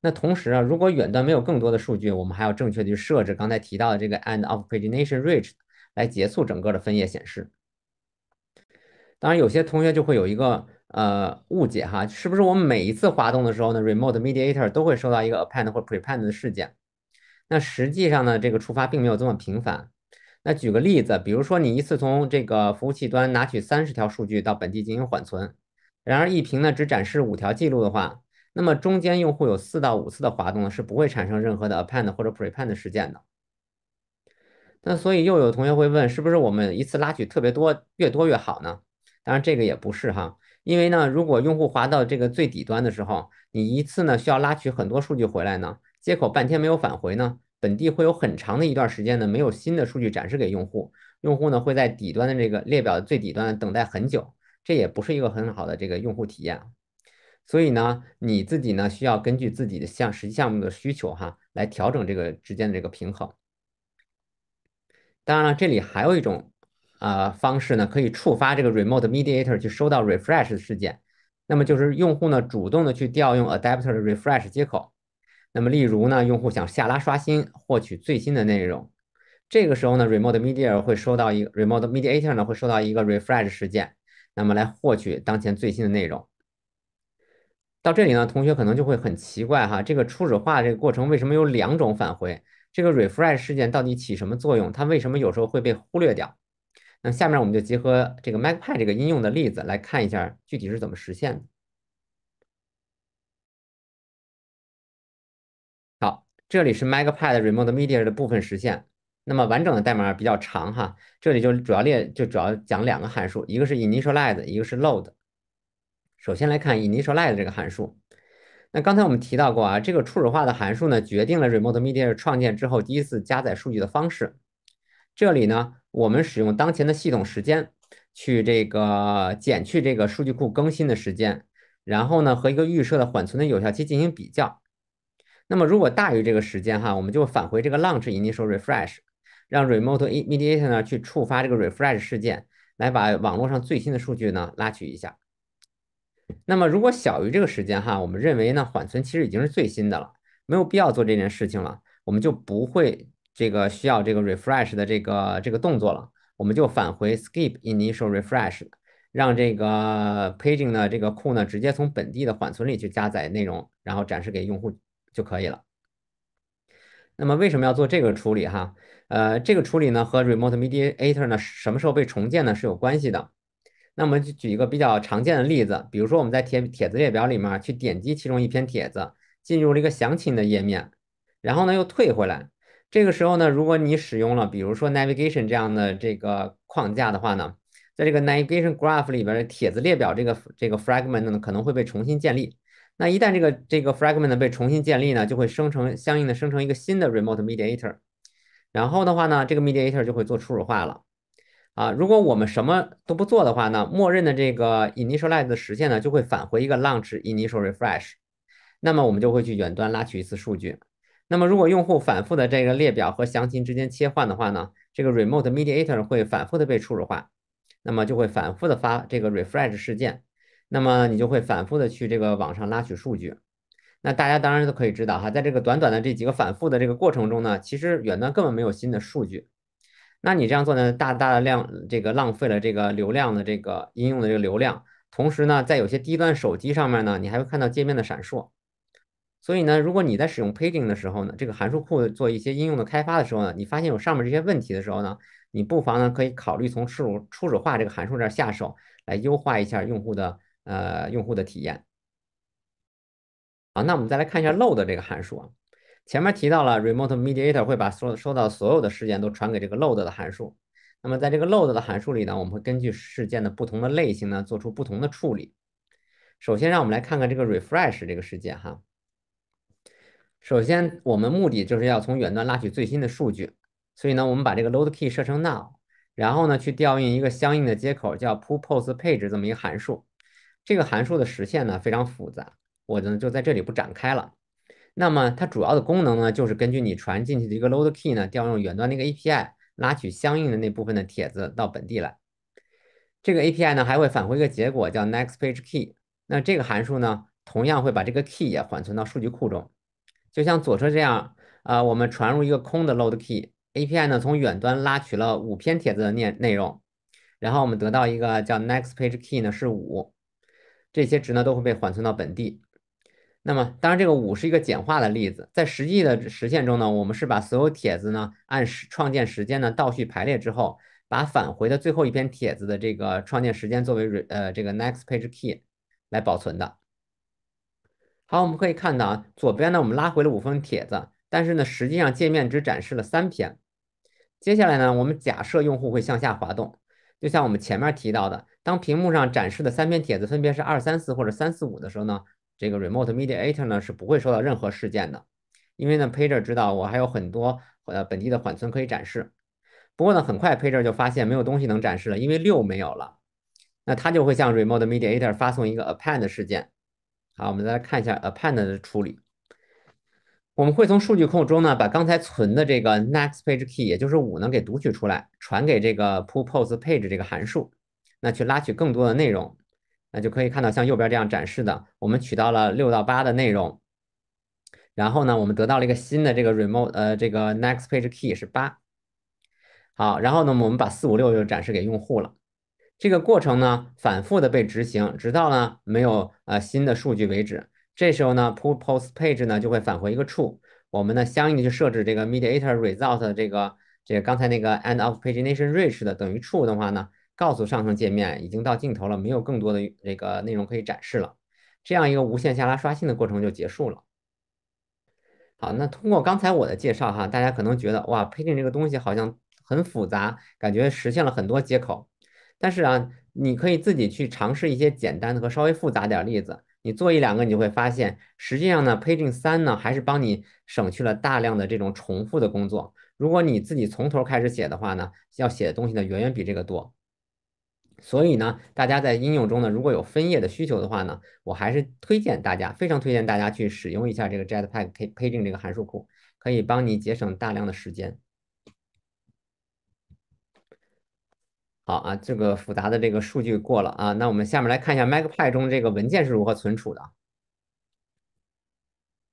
那同时啊，如果远端没有更多的数据，我们还要正确的去设置刚才提到的这个 e n d of pagination reach 来结束整个的分页显示。当然，有些同学就会有一个呃误解哈，是不是我们每一次滑动的时候呢，remote mediator 都会收到一个 append 或 prepend 的事件？那实际上呢，这个触发并没有这么频繁。那举个例子，比如说你一次从这个服务器端拿取三十条数据到本地进行缓存，然而一屏呢只展示五条记录的话，那么中间用户有四到五次的滑动呢，是不会产生任何的 append 或者 prepend 事件的。那所以又有同学会问，是不是我们一次拉取特别多，越多越好呢？当然这个也不是哈，因为呢，如果用户滑到这个最底端的时候，你一次呢需要拉取很多数据回来呢，接口半天没有返回呢。本地会有很长的一段时间呢，没有新的数据展示给用户，用户呢会在底端的这个列表最底端等待很久，这也不是一个很好的这个用户体验。所以呢，你自己呢需要根据自己的项实际项目的需求哈，来调整这个之间的这个平衡。当然了，这里还有一种啊方式呢，可以触发这个 remote mediator 去收到 refresh 事件，那么就是用户呢主动的去调用 adapter 的 refresh 接口。那么，例如呢，用户想下拉刷新获取最新的内容，这个时候呢，Remote m e d i a 会收到一个 Remote Mediator 呢会收到一个 Refresh 事件，那么来获取当前最新的内容。到这里呢，同学可能就会很奇怪哈，这个初始化这个过程为什么有两种返回？这个 Refresh 事件到底起什么作用？它为什么有时候会被忽略掉？那下面我们就结合这个 m a c p i e 这个应用的例子来看一下具体是怎么实现的。这里是 MacPad Remote Media 的部分实现，那么完整的代码比较长哈，这里就主要列就主要讲两个函数，一个是 Initialize，一个是 Load。首先来看 Initialize 这个函数，那刚才我们提到过啊，这个初始化的函数呢，决定了 Remote Media 创建之后第一次加载数据的方式。这里呢，我们使用当前的系统时间去这个减去这个数据库更新的时间，然后呢和一个预设的缓存的有效期进行比较。那么如果大于这个时间哈，我们就返回这个 launch initial refresh，让 remote mediator 呢去触发这个 refresh 事件，来把网络上最新的数据呢拉取一下。那么如果小于这个时间哈，我们认为呢缓存其实已经是最新的了，没有必要做这件事情了，我们就不会这个需要这个 refresh 的这个这个动作了，我们就返回 skip initial refresh，让这个 paging 的这个库呢直接从本地的缓存里去加载内容，然后展示给用户。就可以了。那么为什么要做这个处理哈？呃，这个处理呢和 remote mediator 呢什么时候被重建呢是有关系的。那我们就举一个比较常见的例子，比如说我们在帖帖子列表里面去点击其中一篇帖子，进入了一个详情的页面，然后呢又退回来。这个时候呢，如果你使用了比如说 navigation 这样的这个框架的话呢，在这个 navigation graph 里边的帖子列表这个这个 fragment 呢可能会被重新建立。那一旦这个这个 fragment 被重新建立呢，就会生成相应的生成一个新的 remote mediator，然后的话呢，这个 mediator 就会做初始化了。啊，如果我们什么都不做的话呢，默认的这个 initialize 的实现呢就会返回一个 launch initial refresh，那么我们就会去远端拉取一次数据。那么如果用户反复的这个列表和详情之间切换的话呢，这个 remote mediator 会反复的被初始化，那么就会反复的发这个 refresh 事件。那么你就会反复的去这个网上拉取数据，那大家当然都可以知道哈，在这个短短的这几个反复的这个过程中呢，其实远端根本没有新的数据。那你这样做呢，大大的量这个浪费了这个流量的这个应用的这个流量，同时呢，在有些低端手机上面呢，你还会看到界面的闪烁。所以呢，如果你在使用 Paging 的时候呢，这个函数库做一些应用的开发的时候呢，你发现有上面这些问题的时候呢，你不妨呢可以考虑从初始初始化这个函数这下手来优化一下用户的。呃，用户的体验。好，那我们再来看一下 load 这个函数啊。前面提到了 remote mediator 会把收收到所有的事件都传给这个 load 的函数。那么在这个 load 的函数里呢，我们会根据事件的不同的类型呢，做出不同的处理。首先，让我们来看看这个 refresh 这个事件哈。首先，我们目的就是要从远端拉取最新的数据，所以呢，我们把这个 load key 设成 now，然后呢，去调用一个相应的接口叫 post page 这么一个函数。这个函数的实现呢非常复杂，我呢就在这里不展开了。那么它主要的功能呢，就是根据你传进去的一个 load key 呢，调用远端的一个 API 拉取相应的那部分的帖子到本地来。这个 API 呢还会返回一个结果叫 next page key。那这个函数呢，同样会把这个 key 也缓存到数据库中，就像左侧这样啊，我们传入一个空的 load key，API 呢从远端拉取了五篇帖子的念内容，然后我们得到一个叫 next page key 呢是五。这些值呢都会被缓存到本地。那么，当然这个五是一个简化的例子，在实际的实现中呢，我们是把所有帖子呢按时创建时间呢倒序排列之后，把返回的最后一篇帖子的这个创建时间作为呃这个 next page key 来保存的。好，我们可以看到啊，左边呢我们拉回了五封帖子，但是呢实际上界面只展示了三篇。接下来呢，我们假设用户会向下滑动。就像我们前面提到的，当屏幕上展示的三篇帖子分别是二三四或者三四五的时候呢，这个 remote mediator 呢是不会收到任何事件的，因为呢 pager 知道我还有很多呃本地的缓存可以展示。不过呢，很快 pager 就发现没有东西能展示了，因为六没有了。那它就会向 remote mediator 发送一个 append 事件。好，我们再来看一下 append 的处理。我们会从数据库中呢，把刚才存的这个 next page key，也就是五呢，给读取出来，传给这个 pull post page 这个函数，那去拉取更多的内容，那就可以看到像右边这样展示的，我们取到了六到八的内容，然后呢，我们得到了一个新的这个 remote，呃，这个 next page key 是八，好，然后呢，我们把四五六就展示给用户了，这个过程呢，反复的被执行，直到呢没有呃新的数据为止。这时候呢，pull post page 呢就会返回一个 true，我们呢相应的去设置这个 mediator result 的这个这个刚才那个 end of pagination reach 的等于 true 的话呢，告诉上层界面已经到尽头了，没有更多的这个内容可以展示了，这样一个无限下拉刷新的过程就结束了。好，那通过刚才我的介绍哈，大家可能觉得哇，配 n 这个东西好像很复杂，感觉实现了很多接口，但是啊，你可以自己去尝试一些简单的和稍微复杂点例子。你做一两个，你就会发现，实际上呢，paging 三呢，还是帮你省去了大量的这种重复的工作。如果你自己从头开始写的话呢，要写的东西呢，远远比这个多。所以呢，大家在应用中呢，如果有分页的需求的话呢，我还是推荐大家，非常推荐大家去使用一下这个 j e t p a c k p paging 这个函数库，可以帮你节省大量的时间。好啊，这个复杂的这个数据过了啊，那我们下面来看一下 Magpie 中这个文件是如何存储的。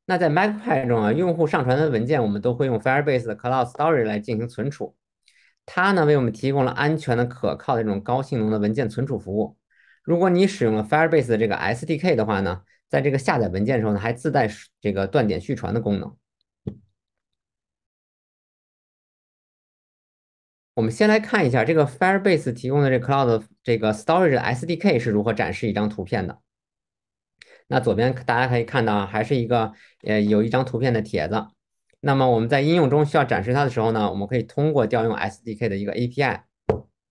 那在 Magpie 中啊，用户上传的文件我们都会用 Firebase 的 Cloud Storage 来进行存储，它呢为我们提供了安全的、可靠的、这种高性能的文件存储服务。如果你使用了 Firebase 的这个 SDK 的话呢，在这个下载文件的时候呢，还自带这个断点续传的功能。我们先来看一下这个 Firebase 提供的这 Cloud 这个 Storage SDK 是如何展示一张图片的。那左边大家可以看到啊，还是一个呃有一张图片的帖子。那么我们在应用中需要展示它的时候呢，我们可以通过调用 SDK 的一个 API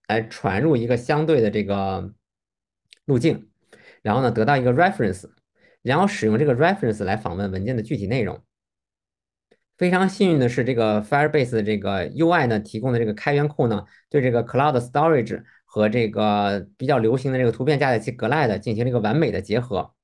来传入一个相对的这个路径，然后呢得到一个 reference，然后使用这个 reference 来访问文件的具体内容。非常幸运的是，这个 Firebase 这个 UI 呢提供的这个开源库呢，对这个 Cloud Storage 和这个比较流行的这个图片加载器 Glide 进行了一个完美的结合。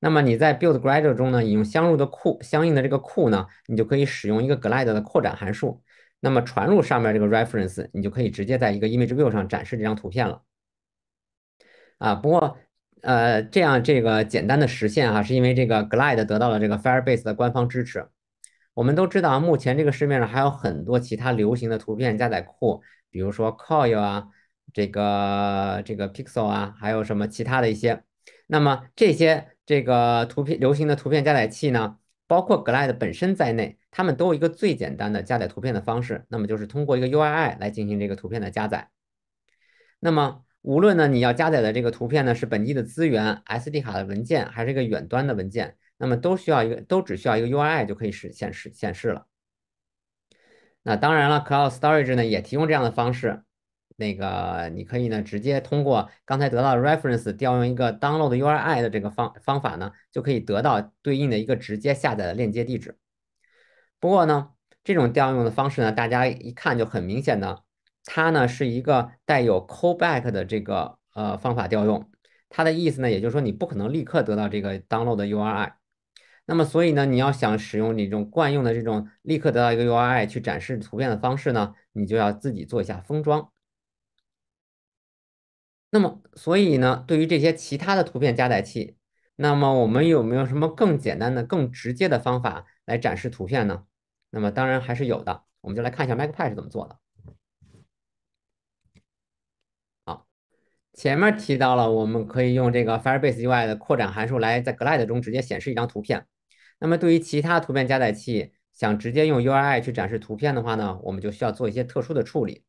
那么你在 Build Gradle 中呢引用相入的库，相应的这个库呢，你就可以使用一个 Glide 的扩展函数。那么传入上面这个 reference，你就可以直接在一个 Image View 上展示这张图片了。啊，不过呃这样这个简单的实现哈，是因为这个 Glide 得到了这个 Firebase 的官方支持。我们都知道，目前这个市面上还有很多其他流行的图片加载库，比如说 Coil 啊，这个这个 Pixel 啊，还有什么其他的一些。那么这些这个图片流行的图片加载器呢，包括 Glide 本身在内，它们都有一个最简单的加载图片的方式，那么就是通过一个 URI 来进行这个图片的加载。那么无论呢你要加载的这个图片呢是本地的资源、SD 卡的文件，还是一个远端的文件。那么都需要一个，都只需要一个 URI 就可以实显示显示了。那当然了，Cloud Storage 呢也提供这样的方式。那个你可以呢直接通过刚才得到 reference 调用一个 download URI 的这个方方法呢，就可以得到对应的一个直接下载的链接地址。不过呢，这种调用的方式呢，大家一看就很明显的，它呢是一个带有 callback 的这个呃方法调用。它的意思呢，也就是说你不可能立刻得到这个 download URI。那么，所以呢，你要想使用你这种惯用的这种立刻得到一个 URI 去展示图片的方式呢，你就要自己做一下封装。那么，所以呢，对于这些其他的图片加载器，那么我们有没有什么更简单的、更直接的方法来展示图片呢？那么，当然还是有的，我们就来看一下 m a c p i 是怎么做的。好，前面提到了，我们可以用这个 FirebaseUI 的扩展函数来在 Glide 中直接显示一张图片。那么对于其他图片加载器，想直接用 URI 去展示图片的话呢，我们就需要做一些特殊的处理。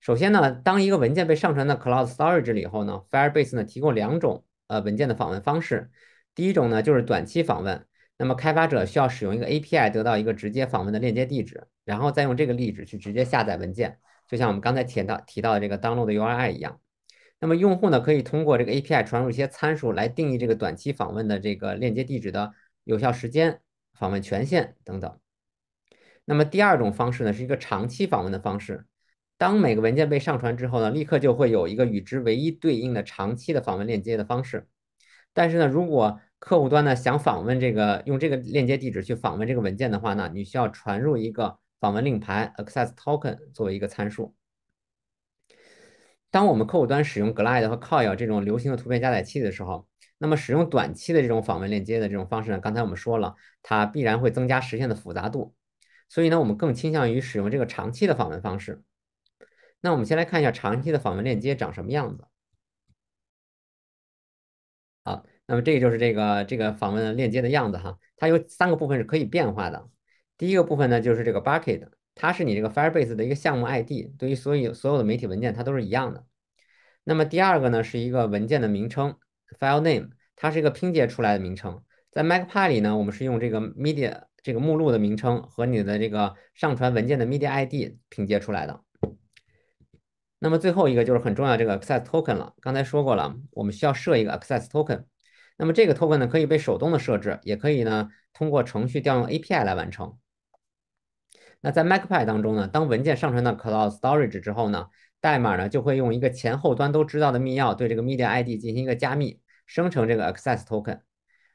首先呢，当一个文件被上传到 Cloud Storage 里后呢，Firebase 呢提供两种呃文件的访问方式。第一种呢就是短期访问，那么开发者需要使用一个 API 得到一个直接访问的链接地址，然后再用这个地址去直接下载文件，就像我们刚才提到提到的这个 download URI 一样。那么用户呢可以通过这个 API 传入一些参数来定义这个短期访问的这个链接地址的。有效时间、访问权限等等。那么第二种方式呢，是一个长期访问的方式。当每个文件被上传之后呢，立刻就会有一个与之唯一对应的长期的访问链接的方式。但是呢，如果客户端呢想访问这个用这个链接地址去访问这个文件的话呢，你需要传入一个访问令牌 （access token） 作为一个参数。当我们客户端使用 Glide 和 Coil 这种流行的图片加载器的时候。那么使用短期的这种访问链接的这种方式呢？刚才我们说了，它必然会增加实现的复杂度，所以呢，我们更倾向于使用这个长期的访问方式。那我们先来看一下长期的访问链接长什么样子。好，那么这个就是这个这个访问链接的样子哈，它有三个部分是可以变化的。第一个部分呢，就是这个 bucket，它是你这个 Firebase 的一个项目 ID，对于所有所有的媒体文件它都是一样的。那么第二个呢，是一个文件的名称。File name，它是一个拼接出来的名称。在 m a c p i e 里呢，我们是用这个 media 这个目录的名称和你的这个上传文件的 media ID 拼接出来的。那么最后一个就是很重要这个 access token 了。刚才说过了，我们需要设一个 access token。那么这个 token 呢，可以被手动的设置，也可以呢通过程序调用 API 来完成。那在 m a c p i e 当中呢，当文件上传到 Cloud Storage 之后呢？代码呢就会用一个前后端都知道的密钥对这个 media ID 进行一个加密，生成这个 access token。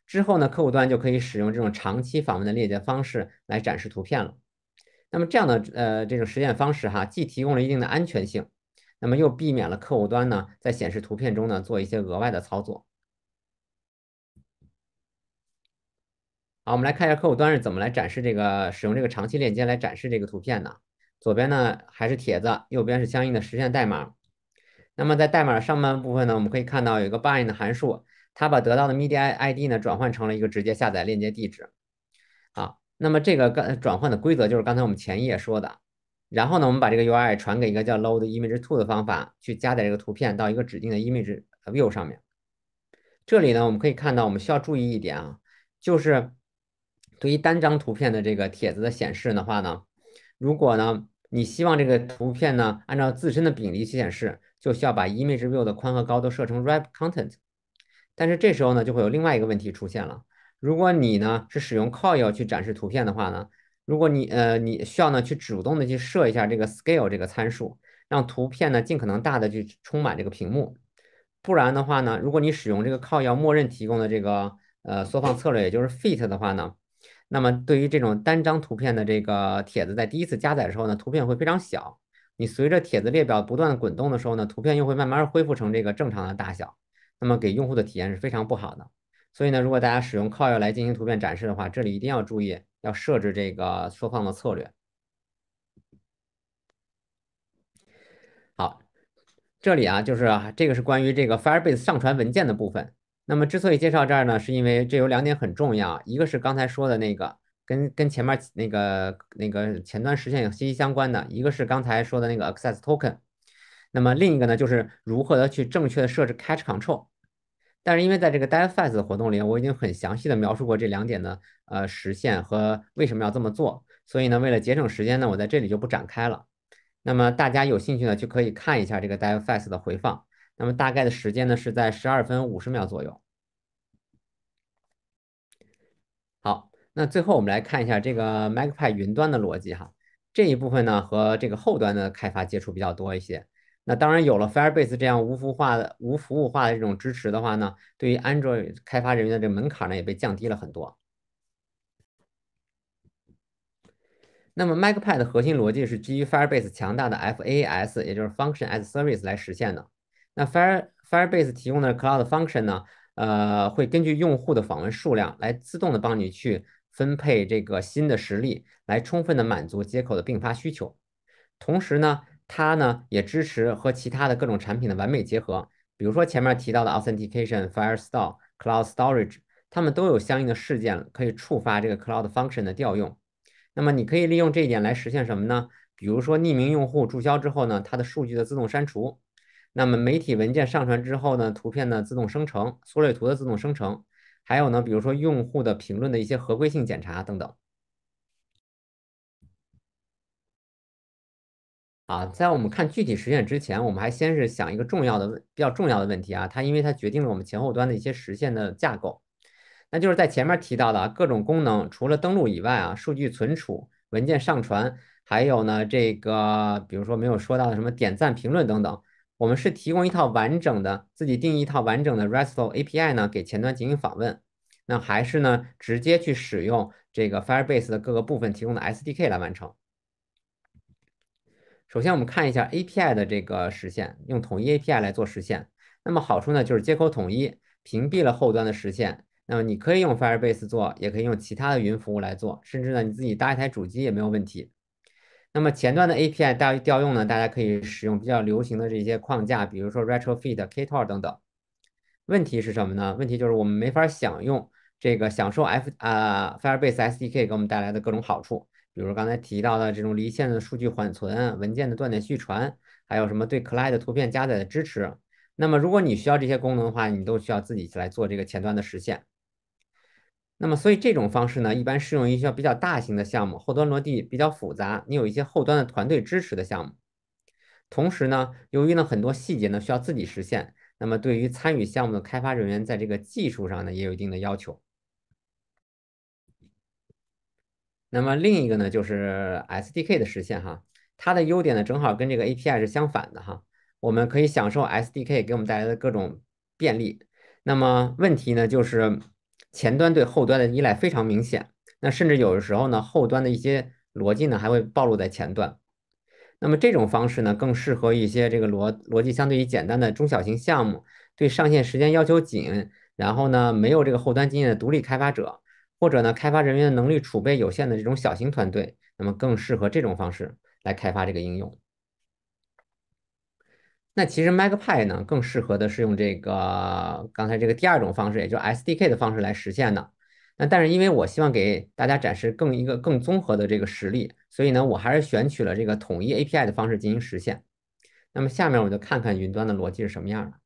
之后呢，客户端就可以使用这种长期访问的链接方式来展示图片了。那么这样的呃这种实验方式哈，既提供了一定的安全性，那么又避免了客户端呢在显示图片中呢做一些额外的操作。好，我们来看一下客户端是怎么来展示这个使用这个长期链接来展示这个图片呢？左边呢还是帖子，右边是相应的实现代码。那么在代码的上半部分呢，我们可以看到有一个 bind 的函数，它把得到的 media ID 呢转换成了一个直接下载链接地址。好，那么这个刚转换的规则就是刚才我们前一页说的。然后呢，我们把这个 UI 传给一个叫 loadImageTo 的方法，去加载这个图片到一个指定的 image view 上面。这里呢，我们可以看到我们需要注意一点啊，就是对于单张图片的这个帖子的显示的话呢，如果呢。你希望这个图片呢按照自身的比例去显示，就需要把 Image View 的宽和高都设成 Wrap Content。但是这时候呢，就会有另外一个问题出现了。如果你呢是使用 Coil 去展示图片的话呢，如果你呃你需要呢去主动的去设一下这个 Scale 这个参数，让图片呢尽可能大的去充满这个屏幕。不然的话呢，如果你使用这个 Coil 默认提供的这个呃缩放策略，也就是 Fit 的话呢。那么对于这种单张图片的这个帖子，在第一次加载的时候呢，图片会非常小。你随着帖子列表不断滚动的时候呢，图片又会慢慢恢复成这个正常的大小。那么给用户的体验是非常不好的。所以呢，如果大家使用 c o i l 来进行图片展示的话，这里一定要注意要设置这个缩放的策略。好，这里啊，就是这个是关于这个 Firebase 上传文件的部分。那么，之所以介绍这儿呢，是因为这有两点很重要，一个是刚才说的那个跟跟前面那个那个前端实现有息息相关的，一个是刚才说的那个 access token。那么另一个呢，就是如何的去正确的设置 catch control。但是因为在这个 divefest 活动里，我已经很详细的描述过这两点的呃实现和为什么要这么做，所以呢，为了节省时间呢，我在这里就不展开了。那么大家有兴趣呢，就可以看一下这个 divefest 的回放。那么大概的时间呢，是在十二分五十秒左右。好，那最后我们来看一下这个 MacPad 云端的逻辑哈，这一部分呢和这个后端的开发接触比较多一些。那当然有了 Firebase 这样无服化的无服务化的这种支持的话呢，对于 Android 开发人员的这个门槛呢也被降低了很多。那么 MacPad 核心逻辑是基于 Firebase 强大的 FAS，也就是 Function as Service 来实现的。那 Firebase f i r e 提供的 Cloud Function 呢，呃，会根据用户的访问数量来自动的帮你去分配这个新的实例，来充分的满足接口的并发需求。同时呢，它呢也支持和其他的各种产品的完美结合，比如说前面提到的 Authentication、Firestore、Cloud Storage，它们都有相应的事件可以触发这个 Cloud Function 的调用。那么你可以利用这一点来实现什么呢？比如说匿名用户注销之后呢，它的数据的自动删除。那么媒体文件上传之后呢？图片呢？自动生成缩略图的自动生成，还有呢？比如说用户的评论的一些合规性检查等等。啊，在我们看具体实现之前，我们还先是想一个重要的问，比较重要的问题啊，它因为它决定了我们前后端的一些实现的架构。那就是在前面提到的各种功能，除了登录以外啊，数据存储、文件上传，还有呢这个，比如说没有说到的什么点赞、评论等等。我们是提供一套完整的自己定义一套完整的 RESTful API 呢，给前端进行访问，那还是呢直接去使用这个 Firebase 的各个部分提供的 SDK 来完成。首先我们看一下 API 的这个实现，用统一 API 来做实现，那么好处呢就是接口统一，屏蔽了后端的实现。那么你可以用 Firebase 做，也可以用其他的云服务来做，甚至呢你自己搭一台主机也没有问题。那么前端的 API 调调用呢，大家可以使用比较流行的这些框架，比如说 Retrofit、Ktor 等等。问题是什么呢？问题就是我们没法享用这个享受 F 啊 Firebase SDK 给我们带来的各种好处，比如刚才提到的这种离线的数据缓存、文件的断点续传，还有什么对 c l e n t 图片加载的支持。那么如果你需要这些功能的话，你都需要自己来做这个前端的实现。那么，所以这种方式呢，一般适用于一些比较大型的项目，后端落地比较复杂，你有一些后端的团队支持的项目。同时呢，由于呢很多细节呢需要自己实现，那么对于参与项目的开发人员，在这个技术上呢也有一定的要求。那么另一个呢就是 SDK 的实现哈，它的优点呢正好跟这个 API 是相反的哈，我们可以享受 SDK 给我们带来的各种便利。那么问题呢就是。前端对后端的依赖非常明显，那甚至有的时候呢，后端的一些逻辑呢还会暴露在前端。那么这种方式呢，更适合一些这个逻逻辑相对于简单的中小型项目，对上线时间要求紧，然后呢没有这个后端经验的独立开发者，或者呢开发人员能力储备有限的这种小型团队，那么更适合这种方式来开发这个应用。那其实 m a c p i e 呢，更适合的是用这个刚才这个第二种方式，也就是 SDK 的方式来实现的。那但是因为我希望给大家展示更一个更综合的这个实例，所以呢，我还是选取了这个统一 API 的方式进行实现。那么下面我就看看云端的逻辑是什么样的。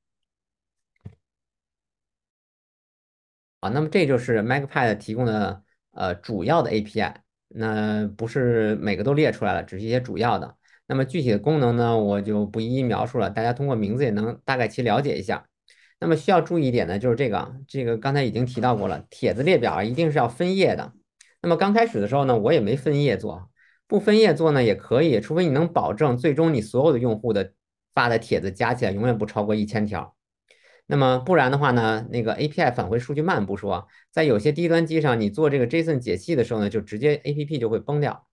啊，那么这就是 MacPad 提供的呃主要的 API，那不是每个都列出来了，只是一些主要的。那么具体的功能呢，我就不一一描述了，大家通过名字也能大概去了解一下。那么需要注意一点呢，就是这个，这个刚才已经提到过了，帖子列表一定是要分页的。那么刚开始的时候呢，我也没分页做，不分页做呢也可以，除非你能保证最终你所有的用户的发的帖子加起来永远不超过一千条。那么不然的话呢，那个 API 返回数据慢不说，在有些低端机上，你做这个 JSON 解析的时候呢，就直接 APP 就会崩掉。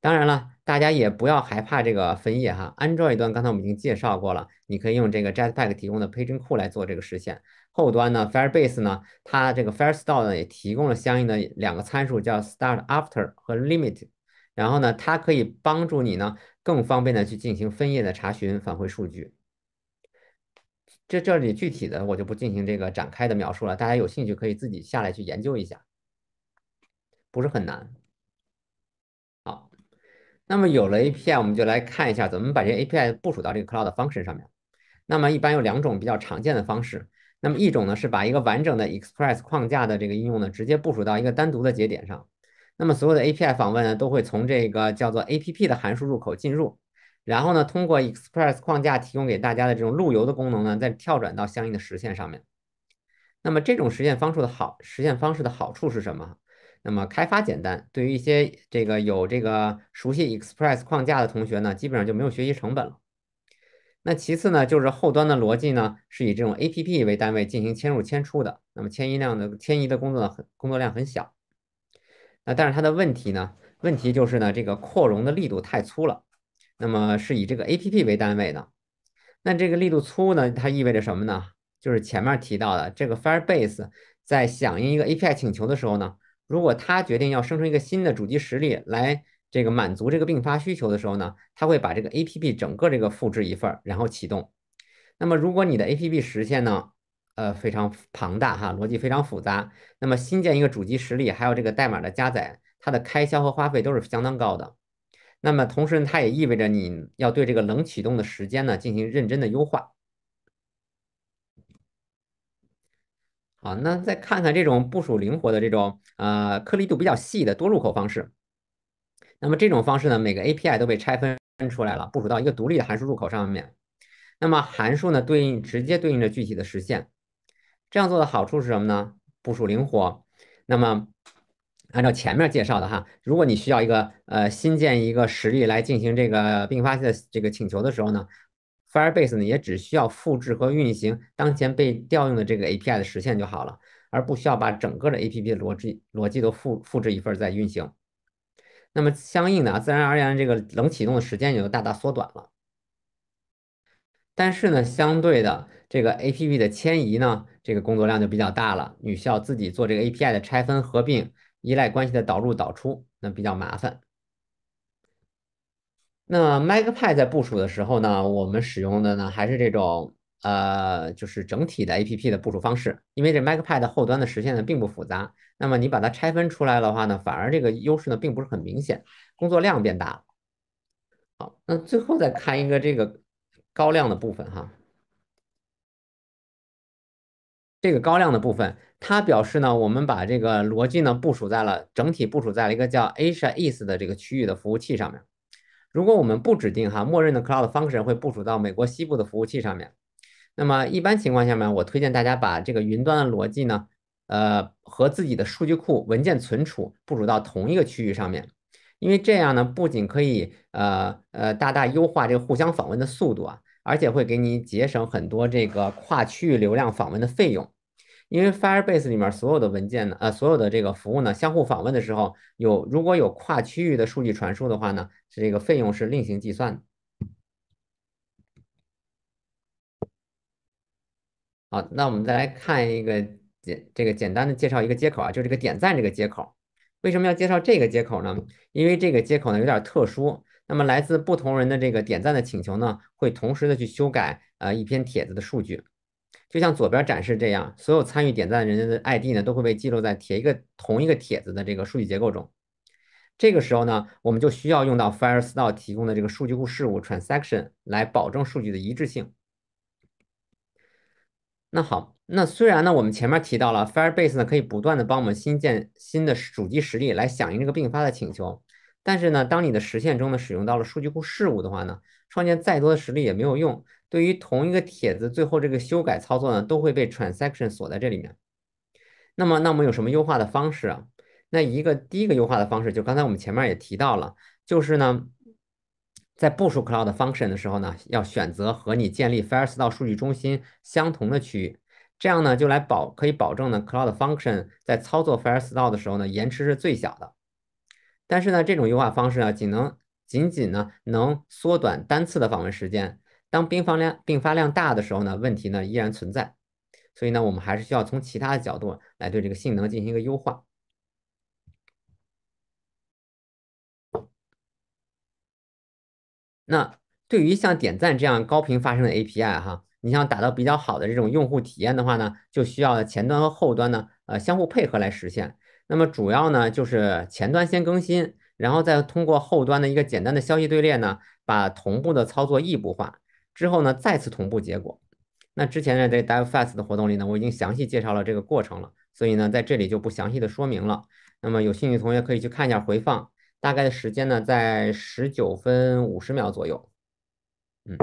当然了，大家也不要害怕这个分页哈。Android 端刚才我们已经介绍过了，你可以用这个 Jetpack 提供的 p a g i n g t i o n 库来做这个实现。后端呢，Firebase 呢，它这个 Firestore 呢也提供了相应的两个参数叫 Start After 和 Limit，然后呢，它可以帮助你呢更方便的去进行分页的查询返回数据。这这里具体的我就不进行这个展开的描述了，大家有兴趣可以自己下来去研究一下，不是很难。那么有了 API，我们就来看一下怎么把这 API 部署到这个 Cloud 的 Function 上面。那么一般有两种比较常见的方式。那么一种呢是把一个完整的 Express 框架的这个应用呢直接部署到一个单独的节点上。那么所有的 API 访问呢都会从这个叫做 APP 的函数入口进入，然后呢通过 Express 框架提供给大家的这种路由的功能呢再跳转到相应的实现上面。那么这种实现方式的好实现方式的好处是什么？那么开发简单，对于一些这个有这个熟悉 Express 框架的同学呢，基本上就没有学习成本了。那其次呢，就是后端的逻辑呢，是以这种 A P P 为单位进行迁入迁出的。那么迁移量的迁移的工作很工作量很小。那但是它的问题呢？问题就是呢，这个扩容的力度太粗了。那么是以这个 A P P 为单位的。那这个力度粗呢？它意味着什么呢？就是前面提到的这个 Firebase 在响应一个 A P I 请求的时候呢？如果它决定要生成一个新的主机实例来这个满足这个并发需求的时候呢，它会把这个 A P P 整个这个复制一份然后启动。那么如果你的 A P P 实现呢，呃非常庞大哈，逻辑非常复杂，那么新建一个主机实例还有这个代码的加载，它的开销和花费都是相当高的。那么同时它也意味着你要对这个冷启动的时间呢进行认真的优化。好，那再看看这种部署灵活的这种呃颗粒度比较细的多入口方式。那么这种方式呢，每个 API 都被拆分分出来了，部署到一个独立的函数入口上面。那么函数呢，对应直接对应着具体的实现。这样做的好处是什么呢？部署灵活。那么按照前面介绍的哈，如果你需要一个呃新建一个实例来进行这个并发的这个请求的时候呢？Firebase 呢，也只需要复制和运行当前被调用的这个 API 的实现就好了，而不需要把整个的 APP 的逻辑逻辑都复复制一份再运行。那么相应的啊，自然而然这个冷启动的时间也就大大缩短了。但是呢，相对的这个 APP 的迁移呢，这个工作量就比较大了，你需要自己做这个 API 的拆分合并、依赖关系的导入导出，那比较麻烦。那 m a c p a 在部署的时候呢，我们使用的呢还是这种呃，就是整体的 A P P 的部署方式，因为这 m a c p a 的后端的实现呢并不复杂，那么你把它拆分出来的话呢，反而这个优势呢并不是很明显，工作量变大了。好，那最后再看一个这个高亮的部分哈，这个高亮的部分，它表示呢，我们把这个逻辑呢部署在了整体部署在了一个叫 Asia East 的这个区域的服务器上面。如果我们不指定哈，默认的 Cloud Function 会部署到美国西部的服务器上面。那么一般情况下面，我推荐大家把这个云端的逻辑呢，呃，和自己的数据库、文件存储部署到同一个区域上面，因为这样呢，不仅可以呃呃大大优化这个互相访问的速度啊，而且会给你节省很多这个跨区域流量访问的费用。因为 Firebase 里面所有的文件呢，呃，所有的这个服务呢，相互访问的时候有，如果有跨区域的数据传输的话呢，是这个费用是另行计算的。好，那我们再来看一个简，这个简单的介绍一个接口啊，就这个点赞这个接口。为什么要介绍这个接口呢？因为这个接口呢有点特殊。那么来自不同人的这个点赞的请求呢，会同时的去修改呃一篇帖子的数据。就像左边展示这样，所有参与点赞人的 ID 呢，都会被记录在铁一个同一个帖子的这个数据结构中。这个时候呢，我们就需要用到 f i r e s t o r e 提供的这个数据库事务 transaction 来保证数据的一致性。那好，那虽然呢，我们前面提到了 Firebase 呢，可以不断的帮我们新建新的主机实例来响应这个并发的请求，但是呢，当你的实现中呢使用到了数据库事务的话呢，创建再多的实例也没有用。对于同一个帖子，最后这个修改操作呢，都会被 transaction 锁在这里面。那么，那我们有什么优化的方式啊？那一个第一个优化的方式，就刚才我们前面也提到了，就是呢，在部署 cloud function 的时候呢，要选择和你建立 Firestore 数据中心相同的区域，这样呢就来保可以保证呢 cloud function 在操作 Firestore 的时候呢，延迟是最小的。但是呢，这种优化方式啊，仅能仅仅呢，能缩短单次的访问时间。当并发量并发量大的时候呢，问题呢依然存在，所以呢，我们还是需要从其他的角度来对这个性能进行一个优化。那对于像点赞这样高频发生的 API 哈，你想达到比较好的这种用户体验的话呢，就需要前端和后端呢呃相互配合来实现。那么主要呢就是前端先更新，然后再通过后端的一个简单的消息队列呢，把同步的操作异步化。之后呢，再次同步结果。那之前呢在 d i v e Fast 的活动里呢，我已经详细介绍了这个过程了，所以呢，在这里就不详细的说明了。那么有兴趣同学可以去看一下回放，大概的时间呢，在十九分五十秒左右。嗯，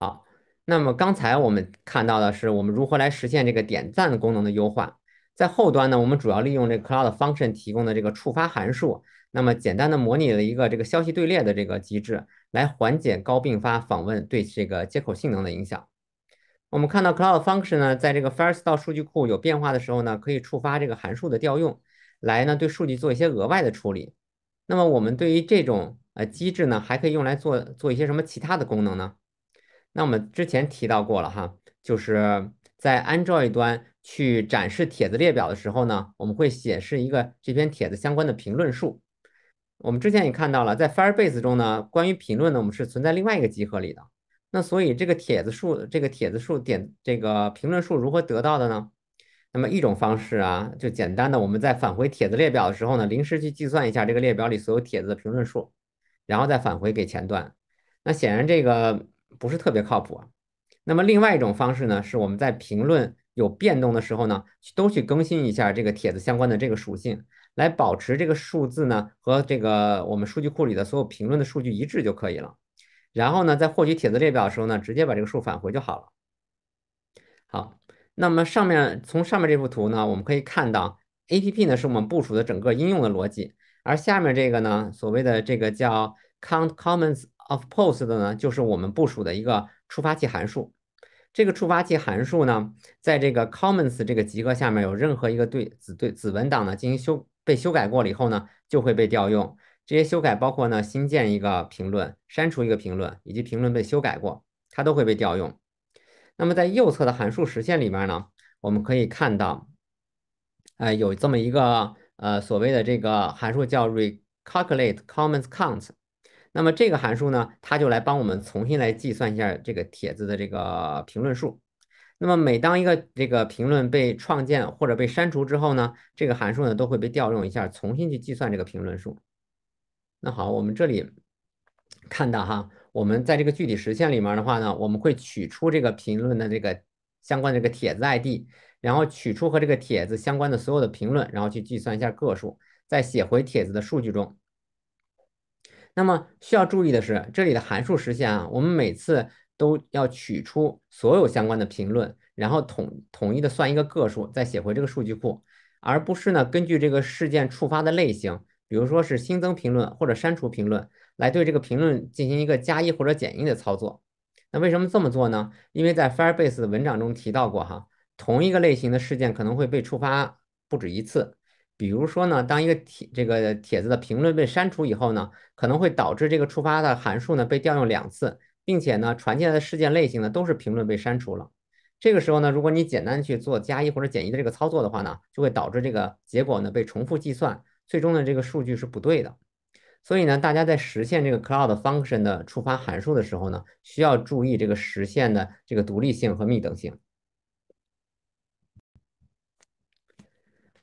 好。那么刚才我们看到的是我们如何来实现这个点赞功能的优化。在后端呢，我们主要利用这 Cloud Function 提供的这个触发函数，那么简单的模拟了一个这个消息队列的这个机制。来缓解高并发访问对这个接口性能的影响。我们看到 Cloud Function 呢，在这个 Firestore 数据库有变化的时候呢，可以触发这个函数的调用，来呢对数据做一些额外的处理。那么我们对于这种呃机制呢，还可以用来做做一些什么其他的功能呢？那我们之前提到过了哈，就是在 Android 端去展示帖子列表的时候呢，我们会显示一个这篇帖子相关的评论数。我们之前也看到了，在 Firebase 中呢，关于评论呢，我们是存在另外一个集合里的。那所以这个帖子数、这个帖子数点、这个评论数如何得到的呢？那么一种方式啊，就简单的我们在返回帖子列表的时候呢，临时去计算一下这个列表里所有帖子的评论数，然后再返回给前端。那显然这个不是特别靠谱。啊。那么另外一种方式呢，是我们在评论有变动的时候呢，都去更新一下这个帖子相关的这个属性。来保持这个数字呢和这个我们数据库里的所有评论的数据一致就可以了。然后呢，在获取帖子列表的时候呢，直接把这个数返回就好了。好，那么上面从上面这幅图呢，我们可以看到 A P P 呢是我们部署的整个应用的逻辑，而下面这个呢，所谓的这个叫 count comments of post 的呢，就是我们部署的一个触发器函数。这个触发器函数呢，在这个 comments 这个集合下面有任何一个对子对子文档呢进行修。被修改过了以后呢，就会被调用。这些修改包括呢，新建一个评论、删除一个评论，以及评论被修改过，它都会被调用。那么在右侧的函数实现里面呢，我们可以看到，呃，有这么一个呃所谓的这个函数叫 recalculate comments count。那么这个函数呢，它就来帮我们重新来计算一下这个帖子的这个评论数。那么，每当一个这个评论被创建或者被删除之后呢，这个函数呢都会被调用一下，重新去计算这个评论数。那好，我们这里看到哈，我们在这个具体实现里面的话呢，我们会取出这个评论的这个相关的这个帖子 ID，然后取出和这个帖子相关的所有的评论，然后去计算一下个数，再写回帖子的数据中。那么需要注意的是，这里的函数实现啊，我们每次。都要取出所有相关的评论，然后统统一的算一个个数，再写回这个数据库，而不是呢根据这个事件触发的类型，比如说是新增评论或者删除评论，来对这个评论进行一个加一或者减一的操作。那为什么这么做呢？因为在 Firebase 的文章中提到过哈，同一个类型的事件可能会被触发不止一次。比如说呢，当一个帖这个帖子的评论被删除以后呢，可能会导致这个触发的函数呢被调用两次。并且呢，传进来的事件类型呢都是评论被删除了。这个时候呢，如果你简单去做加一或者减一的这个操作的话呢，就会导致这个结果呢被重复计算，最终的这个数据是不对的。所以呢，大家在实现这个 Cloud Function 的触发函数的时候呢，需要注意这个实现的这个独立性和幂等性。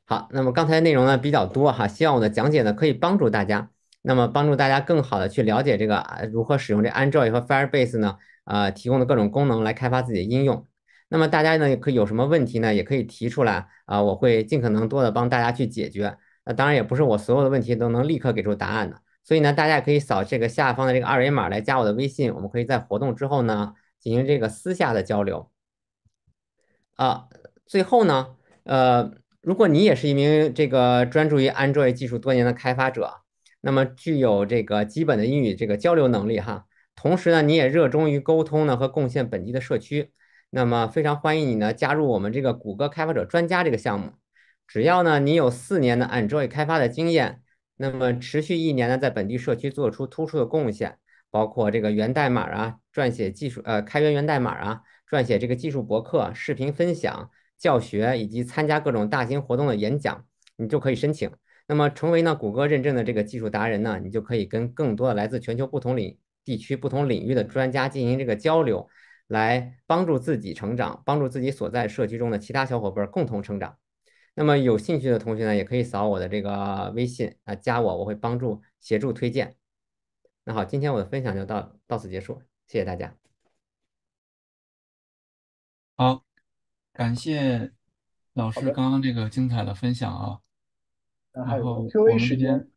好，那么刚才内容呢比较多哈，希望我的讲解呢可以帮助大家。那么帮助大家更好的去了解这个如何使用这 Android 和 Firebase 呢？呃，提供的各种功能来开发自己的应用。那么大家呢，可以有什么问题呢？也可以提出来啊，我会尽可能多的帮大家去解决。那当然也不是我所有的问题都能立刻给出答案的，所以呢，大家也可以扫这个下方的这个二维码来加我的微信，我们可以在活动之后呢进行这个私下的交流。啊，最后呢，呃，如果你也是一名这个专注于 Android 技术多年的开发者。那么具有这个基本的英语这个交流能力哈，同时呢，你也热衷于沟通呢和贡献本地的社区，那么非常欢迎你呢加入我们这个谷歌开发者专家这个项目。只要呢你有四年的 Android 开发的经验，那么持续一年呢在本地社区做出突出的贡献，包括这个源代码啊，撰写技术呃开源源代码啊，撰写这个技术博客、视频分享、教学以及参加各种大型活动的演讲，你就可以申请。那么，成为呢谷歌认证的这个技术达人呢，你就可以跟更多的来自全球不同领地区、不同领域的专家进行这个交流，来帮助自己成长，帮助自己所在社区中的其他小伙伴共同成长。那么，有兴趣的同学呢，也可以扫我的这个微信啊，加我，我会帮助协助推荐。那好，今天我的分享就到到此结束，谢谢大家。好，感谢老师刚刚这个精彩的分享啊。然后我们时间，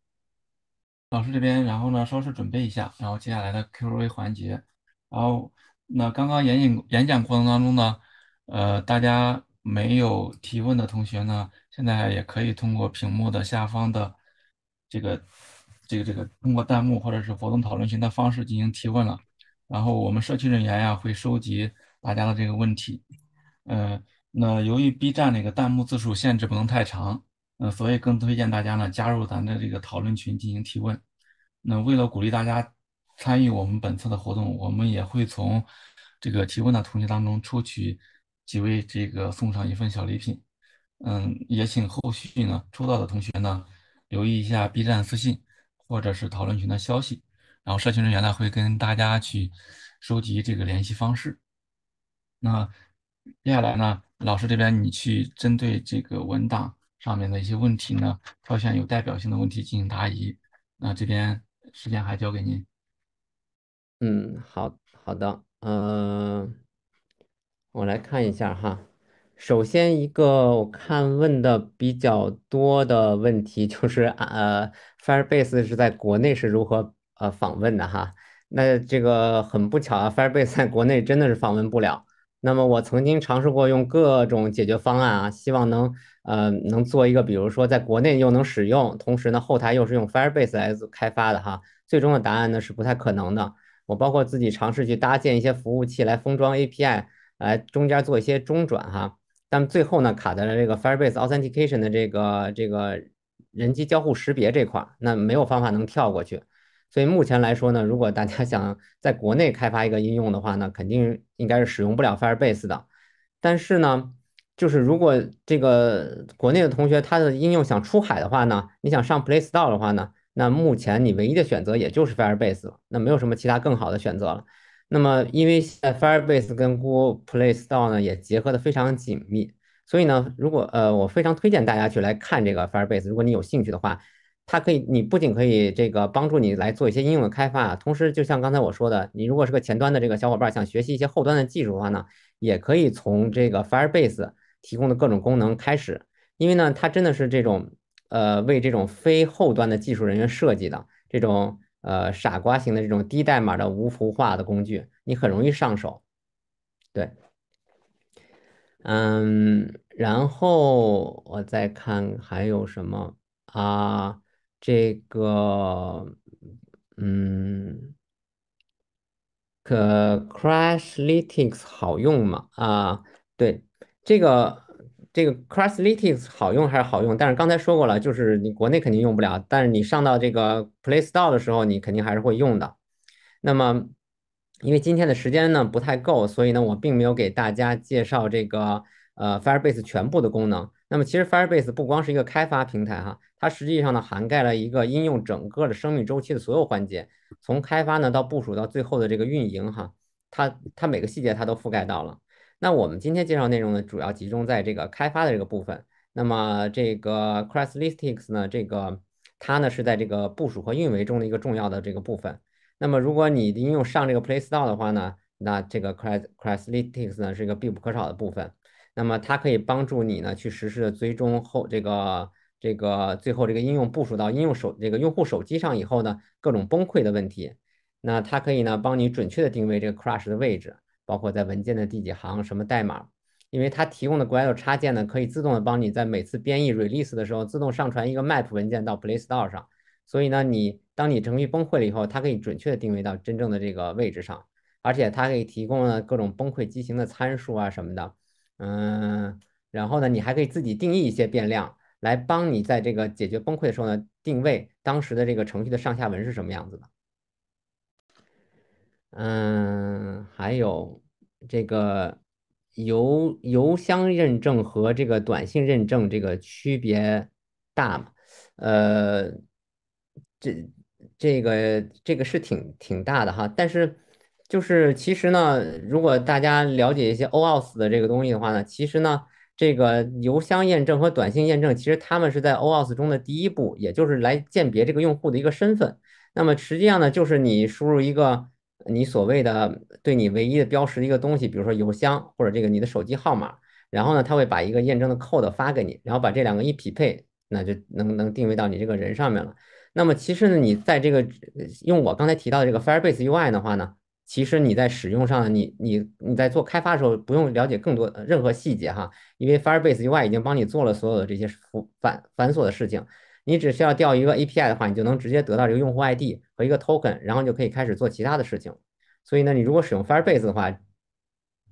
老师这边，然后呢，稍事准备一下，然后接下来的 Q&A 环节。然后那刚刚演讲演讲过程当中呢，呃，大家没有提问的同学呢，现在也可以通过屏幕的下方的这个这个这个，通过弹幕或者是活动讨论群的方式进行提问了。然后我们社区人员呀，会收集大家的这个问题。嗯，那由于 B 站那个弹幕字数限制不能太长。嗯，所以更推荐大家呢加入咱的这个讨论群进行提问。那为了鼓励大家参与我们本次的活动，我们也会从这个提问的同学当中抽取几位，这个送上一份小礼品。嗯，也请后续呢抽到的同学呢留意一下 B 站私信或者是讨论群的消息，然后社群人员呢会跟大家去收集这个联系方式。那接下来呢，老师这边你去针对这个文档。上面的一些问题呢，挑选有代表性的问题进行答疑。那这边时间还交给您。嗯，好好的，呃，我来看一下哈。首先一个我看问的比较多的问题就是，呃，Firebase 是在国内是如何呃访问的哈？那这个很不巧啊，Firebase 在国内真的是访问不了。那么我曾经尝试过用各种解决方案啊，希望能。呃，能做一个，比如说在国内又能使用，同时呢，后台又是用 Firebase 来开发的哈，最终的答案呢是不太可能的。我包括自己尝试去搭建一些服务器来封装 API，来中间做一些中转哈，但最后呢卡在了这个 Firebase Authentication 的这个这个人机交互识别这块，那没有方法能跳过去。所以目前来说呢，如果大家 想在国内开发一个应用的话，呢，肯定应该是使用不了 Firebase 的。但是呢。就是如果这个国内的同学他的应用想出海的话呢，你想上 Play Store 的话呢，那目前你唯一的选择也就是 Firebase，那没有什么其他更好的选择了。那么因为现在 Firebase 跟 Google Play Store 呢也结合的非常紧密，所以呢，如果呃我非常推荐大家去来看这个 Firebase，如果你有兴趣的话，它可以你不仅可以这个帮助你来做一些应用的开发，同时就像刚才我说的，你如果是个前端的这个小伙伴想学习一些后端的技术的话呢，也可以从这个 Firebase。提供的各种功能开始，因为呢，它真的是这种，呃，为这种非后端的技术人员设计的这种，呃，傻瓜型的这种低代码的无图化的工具，你很容易上手。对，嗯，然后我再看还有什么啊？这个，嗯，可 Crashlytics 好用吗？啊，对。这个这个 Crosslitics 好用还是好用？但是刚才说过了，就是你国内肯定用不了，但是你上到这个 Play Store 的时候，你肯定还是会用的。那么，因为今天的时间呢不太够，所以呢我并没有给大家介绍这个呃 Firebase 全部的功能。那么其实 Firebase 不光是一个开发平台哈，它实际上呢涵盖了一个应用整个的生命周期的所有环节，从开发呢到部署到最后的这个运营哈，它它每个细节它都覆盖到了。那我们今天介绍内容呢，主要集中在这个开发的这个部分。那么这个 c r a s h l s t i c s 呢，这个它呢是在这个部署和运维中的一个重要的这个部分。那么如果你的应用上这个 Play Store 的话呢，那这个 Crash Crashlytics 呢是一个必不可少的部分。那么它可以帮助你呢去实施的追踪后这个这个最后这个应用部署到应用手这个用户手机上以后呢各种崩溃的问题，那它可以呢帮你准确的定位这个 Crash 的位置。包括在文件的第几行，什么代码？因为它提供的 Gradle 插件呢，可以自动的帮你在每次编译 Release 的时候，自动上传一个 Map 文件到 Play Store 上。所以呢，你当你程序崩溃了以后，它可以准确的定位到真正的这个位置上。而且它可以提供了各种崩溃机型的参数啊什么的。嗯，然后呢，你还可以自己定义一些变量，来帮你在这个解决崩溃的时候呢，定位当时的这个程序的上下文是什么样子的。嗯，还有。这个邮邮箱认证和这个短信认证这个区别大吗？呃，这这个这个是挺挺大的哈。但是就是其实呢，如果大家了解一些 OAUTH 的这个东西的话呢，其实呢，这个邮箱验证和短信验证，其实他们是在 OAUTH 中的第一步，也就是来鉴别这个用户的一个身份。那么实际上呢，就是你输入一个。你所谓的对你唯一的标识一个东西，比如说邮箱或者这个你的手机号码，然后呢，他会把一个验证的 code 发给你，然后把这两个一匹配，那就能能定位到你这个人上面了。那么其实呢，你在这个用我刚才提到的这个 Firebase UI 的话呢，其实你在使用上，你你你在做开发的时候不用了解更多任何细节哈，因为 Firebase UI 已经帮你做了所有的这些繁繁琐的事情。你只需要调一个 API 的话，你就能直接得到这个用户 ID 和一个 token，然后就可以开始做其他的事情。所以呢，你如果使用 Firebase 的话，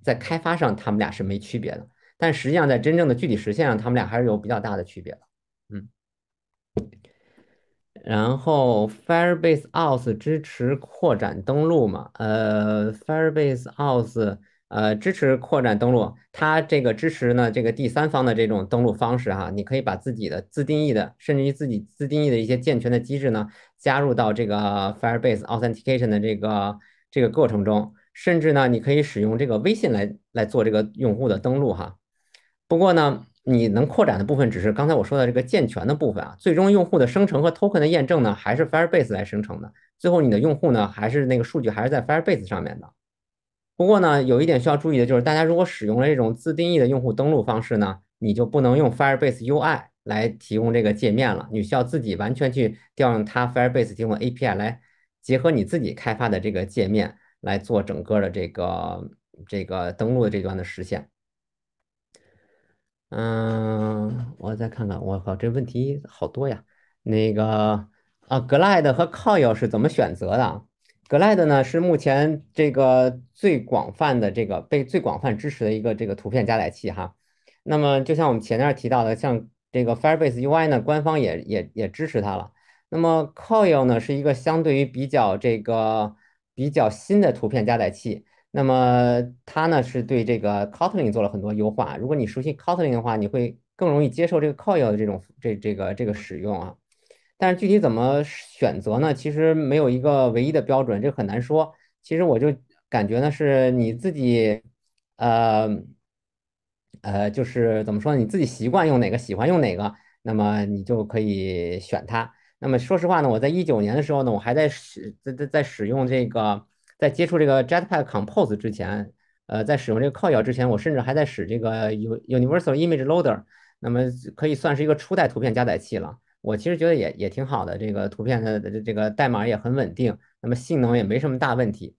在开发上他们俩是没区别的，但实际上在真正的具体实现上，他们俩还是有比较大的区别的。嗯，然后 Firebase Auth 支持扩展登录嘛？呃，Firebase Auth。呃，支持扩展登录，它这个支持呢，这个第三方的这种登录方式哈，你可以把自己的自定义的，甚至于自己自定义的一些健全的机制呢，加入到这个 Firebase Authentication 的这个这个过程中，甚至呢，你可以使用这个微信来来做这个用户的登录哈。不过呢，你能扩展的部分只是刚才我说的这个健全的部分啊，最终用户的生成和 Token 的验证呢，还是 Firebase 来生成的，最后你的用户呢，还是那个数据还是在 Firebase 上面的。不过呢，有一点需要注意的就是，大家如果使用了这种自定义的用户登录方式呢，你就不能用 Firebase UI 来提供这个界面了，你需要自己完全去调用它 Firebase 提供 API 来结合你自己开发的这个界面来做整个的这个这个登录的这段的实现。嗯，我再看看，我靠，这问题好多呀。那个啊，Glide 和 Coil 是怎么选择的？Glide 呢是目前这个最广泛的这个被最广泛支持的一个这个图片加载器哈，那么就像我们前面提到的，像这个 Firebase UI 呢官方也也也支持它了。那么 Coil 呢是一个相对于比较这个比较新的图片加载器，那么它呢是对这个 Kotlin 做了很多优化。如果你熟悉 Kotlin 的话，你会更容易接受这个 Coil 的这种这这个这个使用啊。但是具体怎么选择呢？其实没有一个唯一的标准，这很难说。其实我就感觉呢，是你自己，呃，呃，就是怎么说，你自己习惯用哪个，喜欢用哪个，那么你就可以选它。那么说实话呢，我在一九年的时候呢，我还在使在在在使用这个在接触这个 Jetpack Compose 之前，呃，在使用这个 Coil 之前，我甚至还在使这个 U Universal Image Loader，那么可以算是一个初代图片加载器了。我其实觉得也也挺好的，这个图片它的这个代码也很稳定，那么性能也没什么大问题。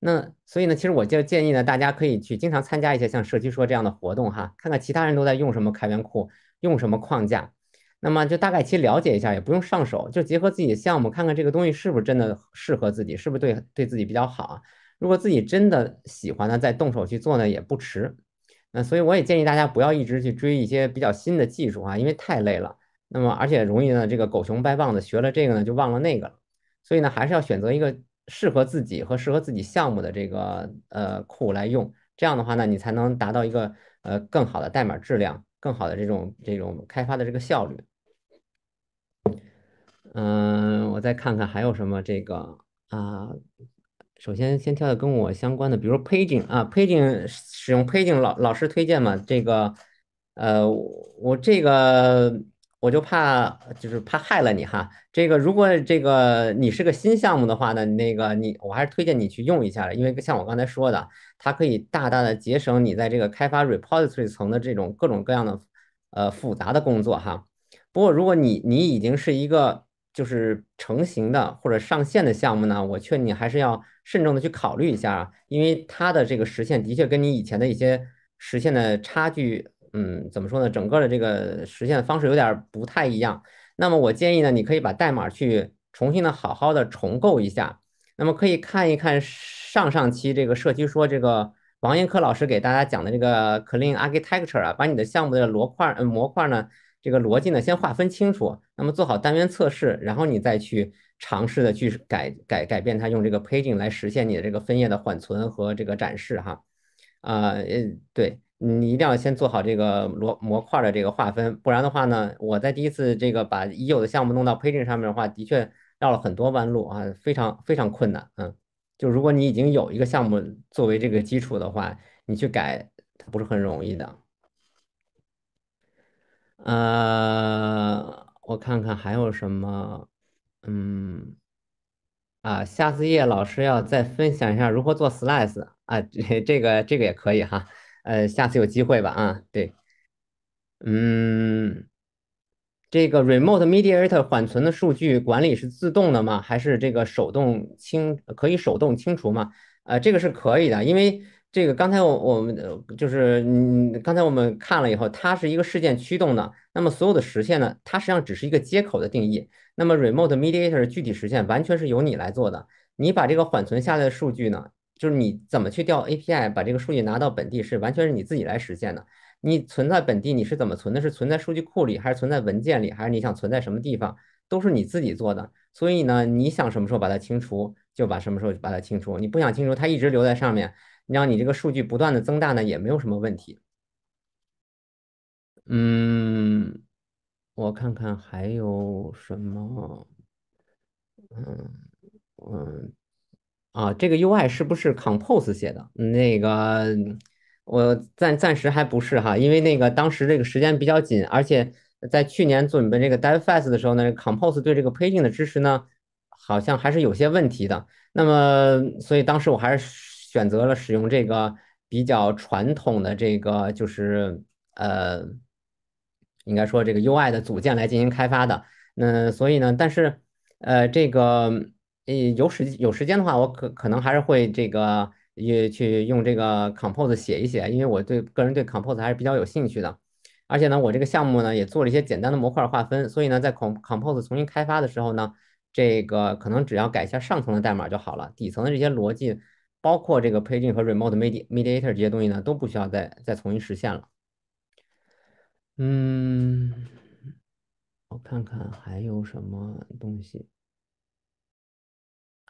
那所以呢，其实我就建议呢，大家可以去经常参加一些像社区说这样的活动哈，看看其他人都在用什么开源库，用什么框架。那么就大概其实了解一下，也不用上手，就结合自己的项目，看看这个东西是不是真的适合自己，是不是对对自己比较好啊？如果自己真的喜欢呢，再动手去做呢也不迟。那所以我也建议大家不要一直去追一些比较新的技术啊，因为太累了。那么，而且容易呢，这个狗熊掰棒子学了这个呢，就忘了那个了。所以呢，还是要选择一个适合自己和适合自己项目的这个呃库来用。这样的话呢，你才能达到一个呃更好的代码质量，更好的这种这种开发的这个效率。嗯，我再看看还有什么这个啊。首先先挑的跟我相关的，比如 paging 啊，paging 使用 paging 老老师推荐嘛，这个呃我这个。我就怕，就是怕害了你哈。这个如果这个你是个新项目的话呢，那个你我还是推荐你去用一下，因为像我刚才说的，它可以大大的节省你在这个开发 repository 层的这种各种各样的呃复杂的工作哈。不过如果你你已经是一个就是成型的或者上线的项目呢，我劝你还是要慎重的去考虑一下，因为它的这个实现的确跟你以前的一些实现的差距。嗯，怎么说呢？整个的这个实现的方式有点不太一样。那么我建议呢，你可以把代码去重新的好好的重构一下。那么可以看一看上上期这个社区说这个王彦科老师给大家讲的这个 Clean Architecture 啊，把你的项目的模块模块呢，这个逻辑呢先划分清楚。那么做好单元测试，然后你再去尝试的去改改改变它，用这个 Paging 来实现你的这个分页的缓存和这个展示哈。啊，嗯，对。你一定要先做好这个模模块的这个划分，不然的话呢，我在第一次这个把已有的项目弄到 Page 上面的话，的确绕了很多弯路啊，非常非常困难。嗯，就如果你已经有一个项目作为这个基础的话，你去改它不是很容易的。呃，我看看还有什么，嗯，啊，下次叶老师要再分享一下如何做 Slice 啊，这个这个也可以哈。呃，下次有机会吧啊，对，嗯，这个 remote mediator 缓存的数据管理是自动的吗？还是这个手动清可以手动清除吗？呃，这个是可以的，因为这个刚才我我们就是嗯，刚才我们看了以后，它是一个事件驱动的，那么所有的实现呢，它实际上只是一个接口的定义，那么 remote mediator 具体实现完全是由你来做的，你把这个缓存下来的数据呢？就是你怎么去调 API，把这个数据拿到本地是完全是你自己来实现的。你存在本地，你是怎么存的？是存在数据库里，还是存在文件里，还是你想存在什么地方，都是你自己做的。所以呢，你想什么时候把它清除，就把什么时候把它清除。你不想清除，它一直留在上面，让你这个数据不断的增大呢，也没有什么问题。嗯，我看看还有什么，嗯，嗯。啊，这个 UI 是不是 Compose 写的？那个我暂暂时还不是哈，因为那个当时这个时间比较紧，而且在去年准备这个 Devfest 的时候呢，Compose 对这个 paging 的支持呢，好像还是有些问题的。那么所以当时我还是选择了使用这个比较传统的这个就是呃，应该说这个 UI 的组件来进行开发的。那所以呢，但是呃这个。呃，有时有时间的话，我可可能还是会这个也去用这个 Compose 写一写，因为我对个人对 Compose 还是比较有兴趣的。而且呢，我这个项目呢也做了一些简单的模块划分，所以呢，在 Com Compose 重新开发的时候呢，这个可能只要改一下上层的代码就好了，底层的这些逻辑，包括这个 p a g g 和 Remote Medi Mediator 这些东西呢，都不需要再再重新实现了。嗯，我看看还有什么东西。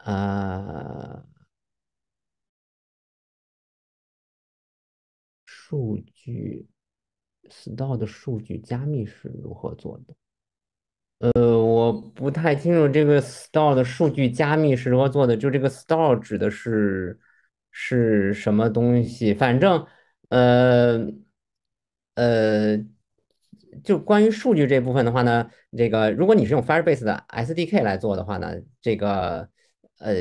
啊，数据，store 的数据加密是如何做的？呃，我不太清楚这个 store 的数据加密是如何做的。就这个 store 指的是是什么东西？反正，呃，呃，就关于数据这部分的话呢，这个如果你是用 Firebase 的 SDK 来做的话呢，这个。呃，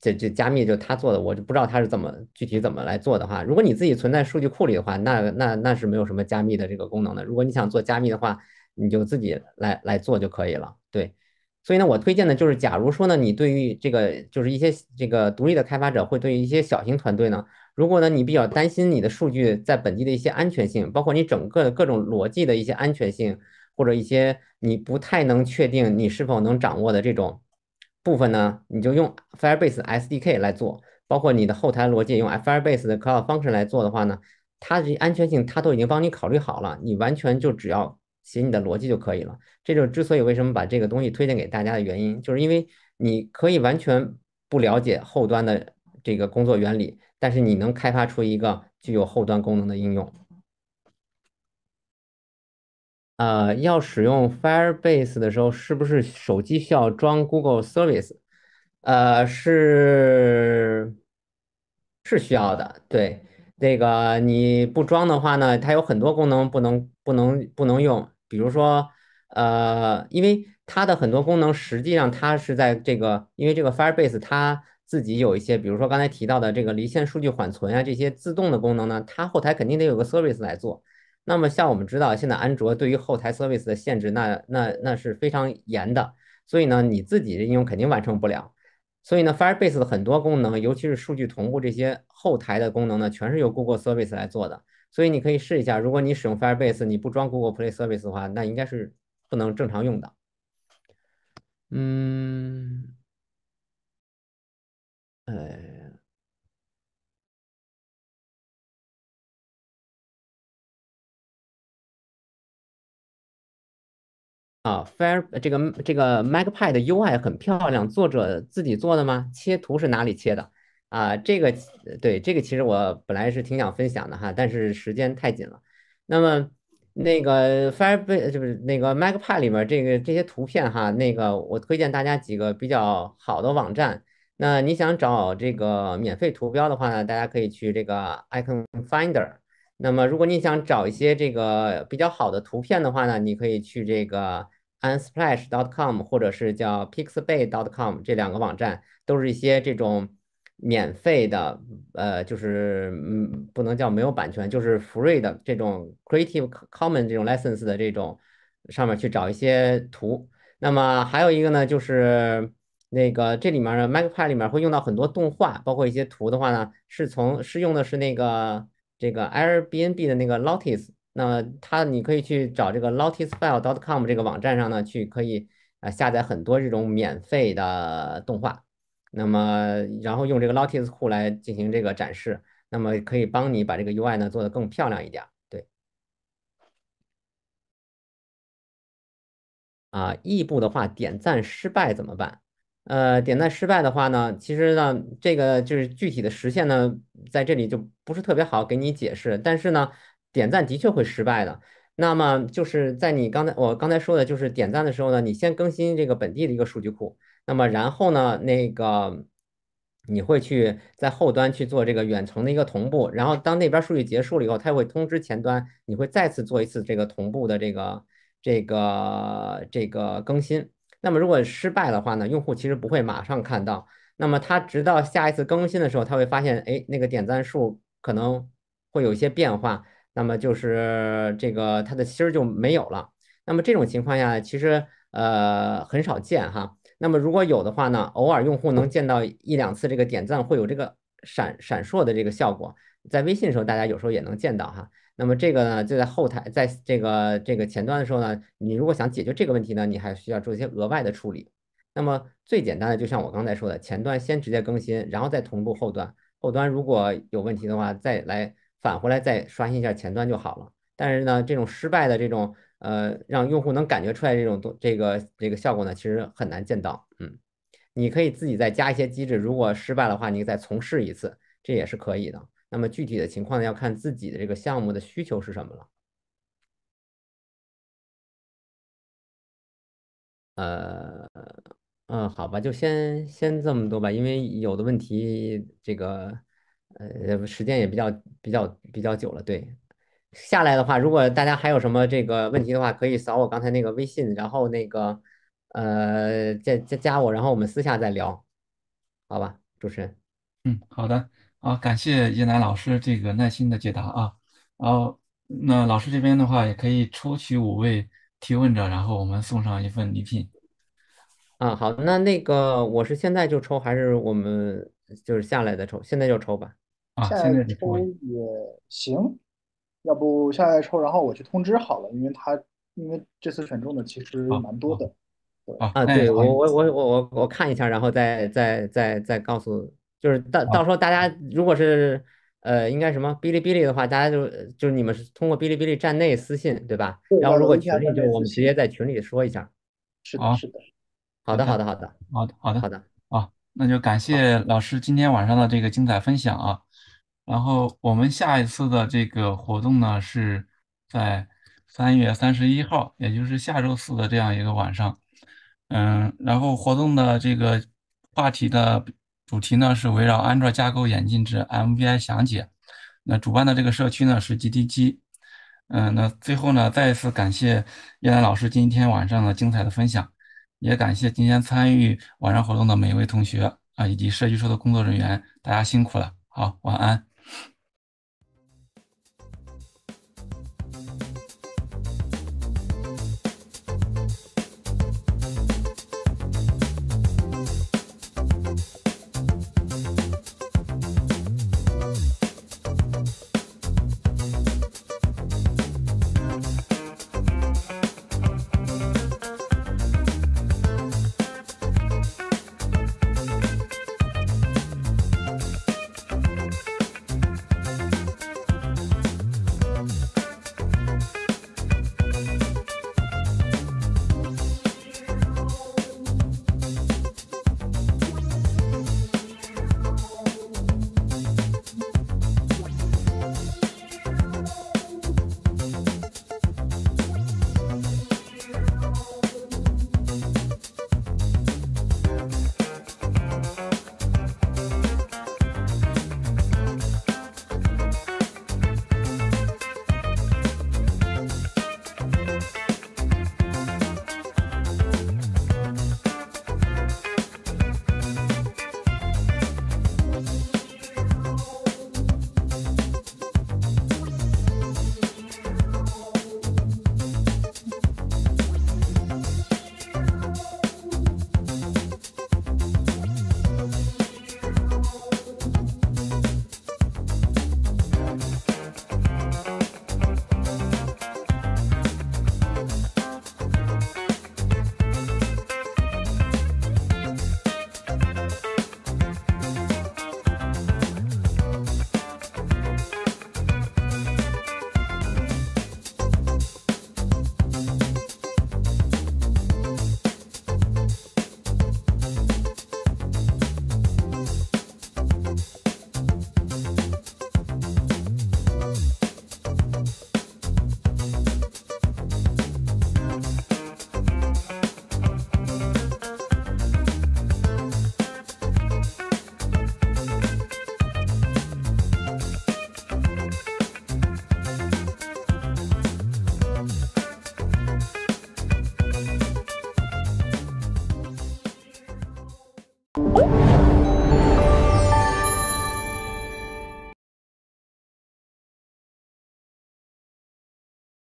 这这加密就他做的，我就不知道他是怎么具体怎么来做的。话，如果你自己存在数据库里的话，那那那是没有什么加密的这个功能的。如果你想做加密的话，你就自己来来做就可以了。对，所以呢，我推荐的就是，假如说呢，你对于这个就是一些这个独立的开发者，会对于一些小型团队呢，如果呢你比较担心你的数据在本地的一些安全性，包括你整个的各种逻辑的一些安全性，或者一些你不太能确定你是否能掌握的这种。部分呢，你就用 Firebase SDK 来做，包括你的后台逻辑用 Firebase 的 Cloud 方式来做的话呢，它的安全性它都已经帮你考虑好了，你完全就只要写你的逻辑就可以了。这就之所以为什么把这个东西推荐给大家的原因，就是因为你可以完全不了解后端的这个工作原理，但是你能开发出一个具有后端功能的应用。呃，要使用 Firebase 的时候，是不是手机需要装 Google Service？呃，是是需要的。对，那个你不装的话呢，它有很多功能不能不能不能用。比如说，呃，因为它的很多功能，实际上它是在这个，因为这个 Firebase 它自己有一些，比如说刚才提到的这个离线数据缓存啊，这些自动的功能呢，它后台肯定得有个 Service 来做。那么像我们知道，现在安卓对于后台 service 的限制，那那那是非常严的。所以呢，你自己的应用肯定完成不了。所以呢，Firebase 的很多功能，尤其是数据同步这些后台的功能呢，全是由 Google Service 来做的。所以你可以试一下，如果你使用 Firebase，你不装 Google Play Service 的话，那应该是不能正常用的。嗯，啊，Fire 这个这个 m a c p i e 的 UI 很漂亮，作者自己做的吗？切图是哪里切的？啊，这个对这个其实我本来是挺想分享的哈，但是时间太紧了。那么那个 Fire 不就是那个 m a c p i e 里面这个这些图片哈，那个我推荐大家几个比较好的网站。那你想找这个免费图标的话呢，大家可以去这个 Icon Finder。那么如果你想找一些这个比较好的图片的话呢，你可以去这个。unsplash.com 或者是叫 pixabay.com 这两个网站都是一些这种免费的，呃，就是嗯，不能叫没有版权，就是 free 的这种 Creative Common 这种 license 的这种上面去找一些图。那么还有一个呢，就是那个这里面的 m a c p i e 里面会用到很多动画，包括一些图的话呢，是从是用的是那个这个 Airbnb 的那个 Lotus。那么，它你可以去找这个 lotusfile.com 这个网站上呢，去可以呃下载很多这种免费的动画。那么，然后用这个 Lotus 库来进行这个展示，那么可以帮你把这个 UI 呢做得更漂亮一点。对。啊，异步的话点赞失败怎么办？呃，点赞失败的话呢，其实呢，这个就是具体的实现呢，在这里就不是特别好给你解释，但是呢。点赞的确会失败的。那么就是在你刚才我刚才说的，就是点赞的时候呢，你先更新这个本地的一个数据库。那么然后呢，那个你会去在后端去做这个远程的一个同步。然后当那边数据结束了以后，它会通知前端，你会再次做一次这个同步的这个这个这个更新。那么如果失败的话呢，用户其实不会马上看到。那么他直到下一次更新的时候，他会发现，哎，那个点赞数可能会有一些变化。那么就是这个，它的芯儿就没有了。那么这种情况下，其实呃很少见哈。那么如果有的话呢，偶尔用户能见到一两次，这个点赞会有这个闪闪烁的这个效果。在微信的时候，大家有时候也能见到哈。那么这个呢，就在后台，在这个这个前端的时候呢，你如果想解决这个问题呢，你还需要做一些额外的处理。那么最简单的，就像我刚才说的，前端先直接更新，然后再同步后端。后端如果有问题的话，再来。返回来再刷新一下前端就好了。但是呢，这种失败的这种呃，让用户能感觉出来这种东这个这个效果呢，其实很难见到。嗯，你可以自己再加一些机制，如果失败的话，你再重试一次，这也是可以的。那么具体的情况呢，要看自己的这个项目的需求是什么了。呃，嗯，好吧，就先先这么多吧，因为有的问题这个。呃，时间也比较比较比较久了。对，下来的话，如果大家还有什么这个问题的话，可以扫我刚才那个微信，然后那个呃，再再加我，然后我们私下再聊，好吧？主持人，嗯，好的，好，感谢叶楠老师这个耐心的解答啊。然后，那老师这边的话，也可以抽取五位提问者，然后我们送上一份礼品。啊，好，那那个我是现在就抽，还是我们就是下来再抽？现在就抽吧。啊，下月抽也行，要不下来抽，然后我去通知好了，因为他因为这次选中的其实蛮多的，啊，对我我我我我我看一下，然后再再再再告诉，就是到到时候大家如果是呃应该什么哔哩哔哩的话，大家就就是你们是通过哔哩哔哩站内私信对吧？然后如果群里就我们直接在群里说一下，是的，是的，好的，好的，好的，好的，好的，好的，啊，那就感谢老师今天晚上的这个精彩分享啊。然后我们下一次的这个活动呢，是在三月三十一号，也就是下周四的这样一个晚上。嗯，然后活动的这个话题的主题呢，是围绕安卓架构演进至 MVI 详解。那主办的这个社区呢是 GDG。嗯，那最后呢，再一次感谢叶楠老师今天晚上的精彩的分享，也感谢今天参与晚上活动的每一位同学啊，以及社区社的工作人员，大家辛苦了。好，晚安。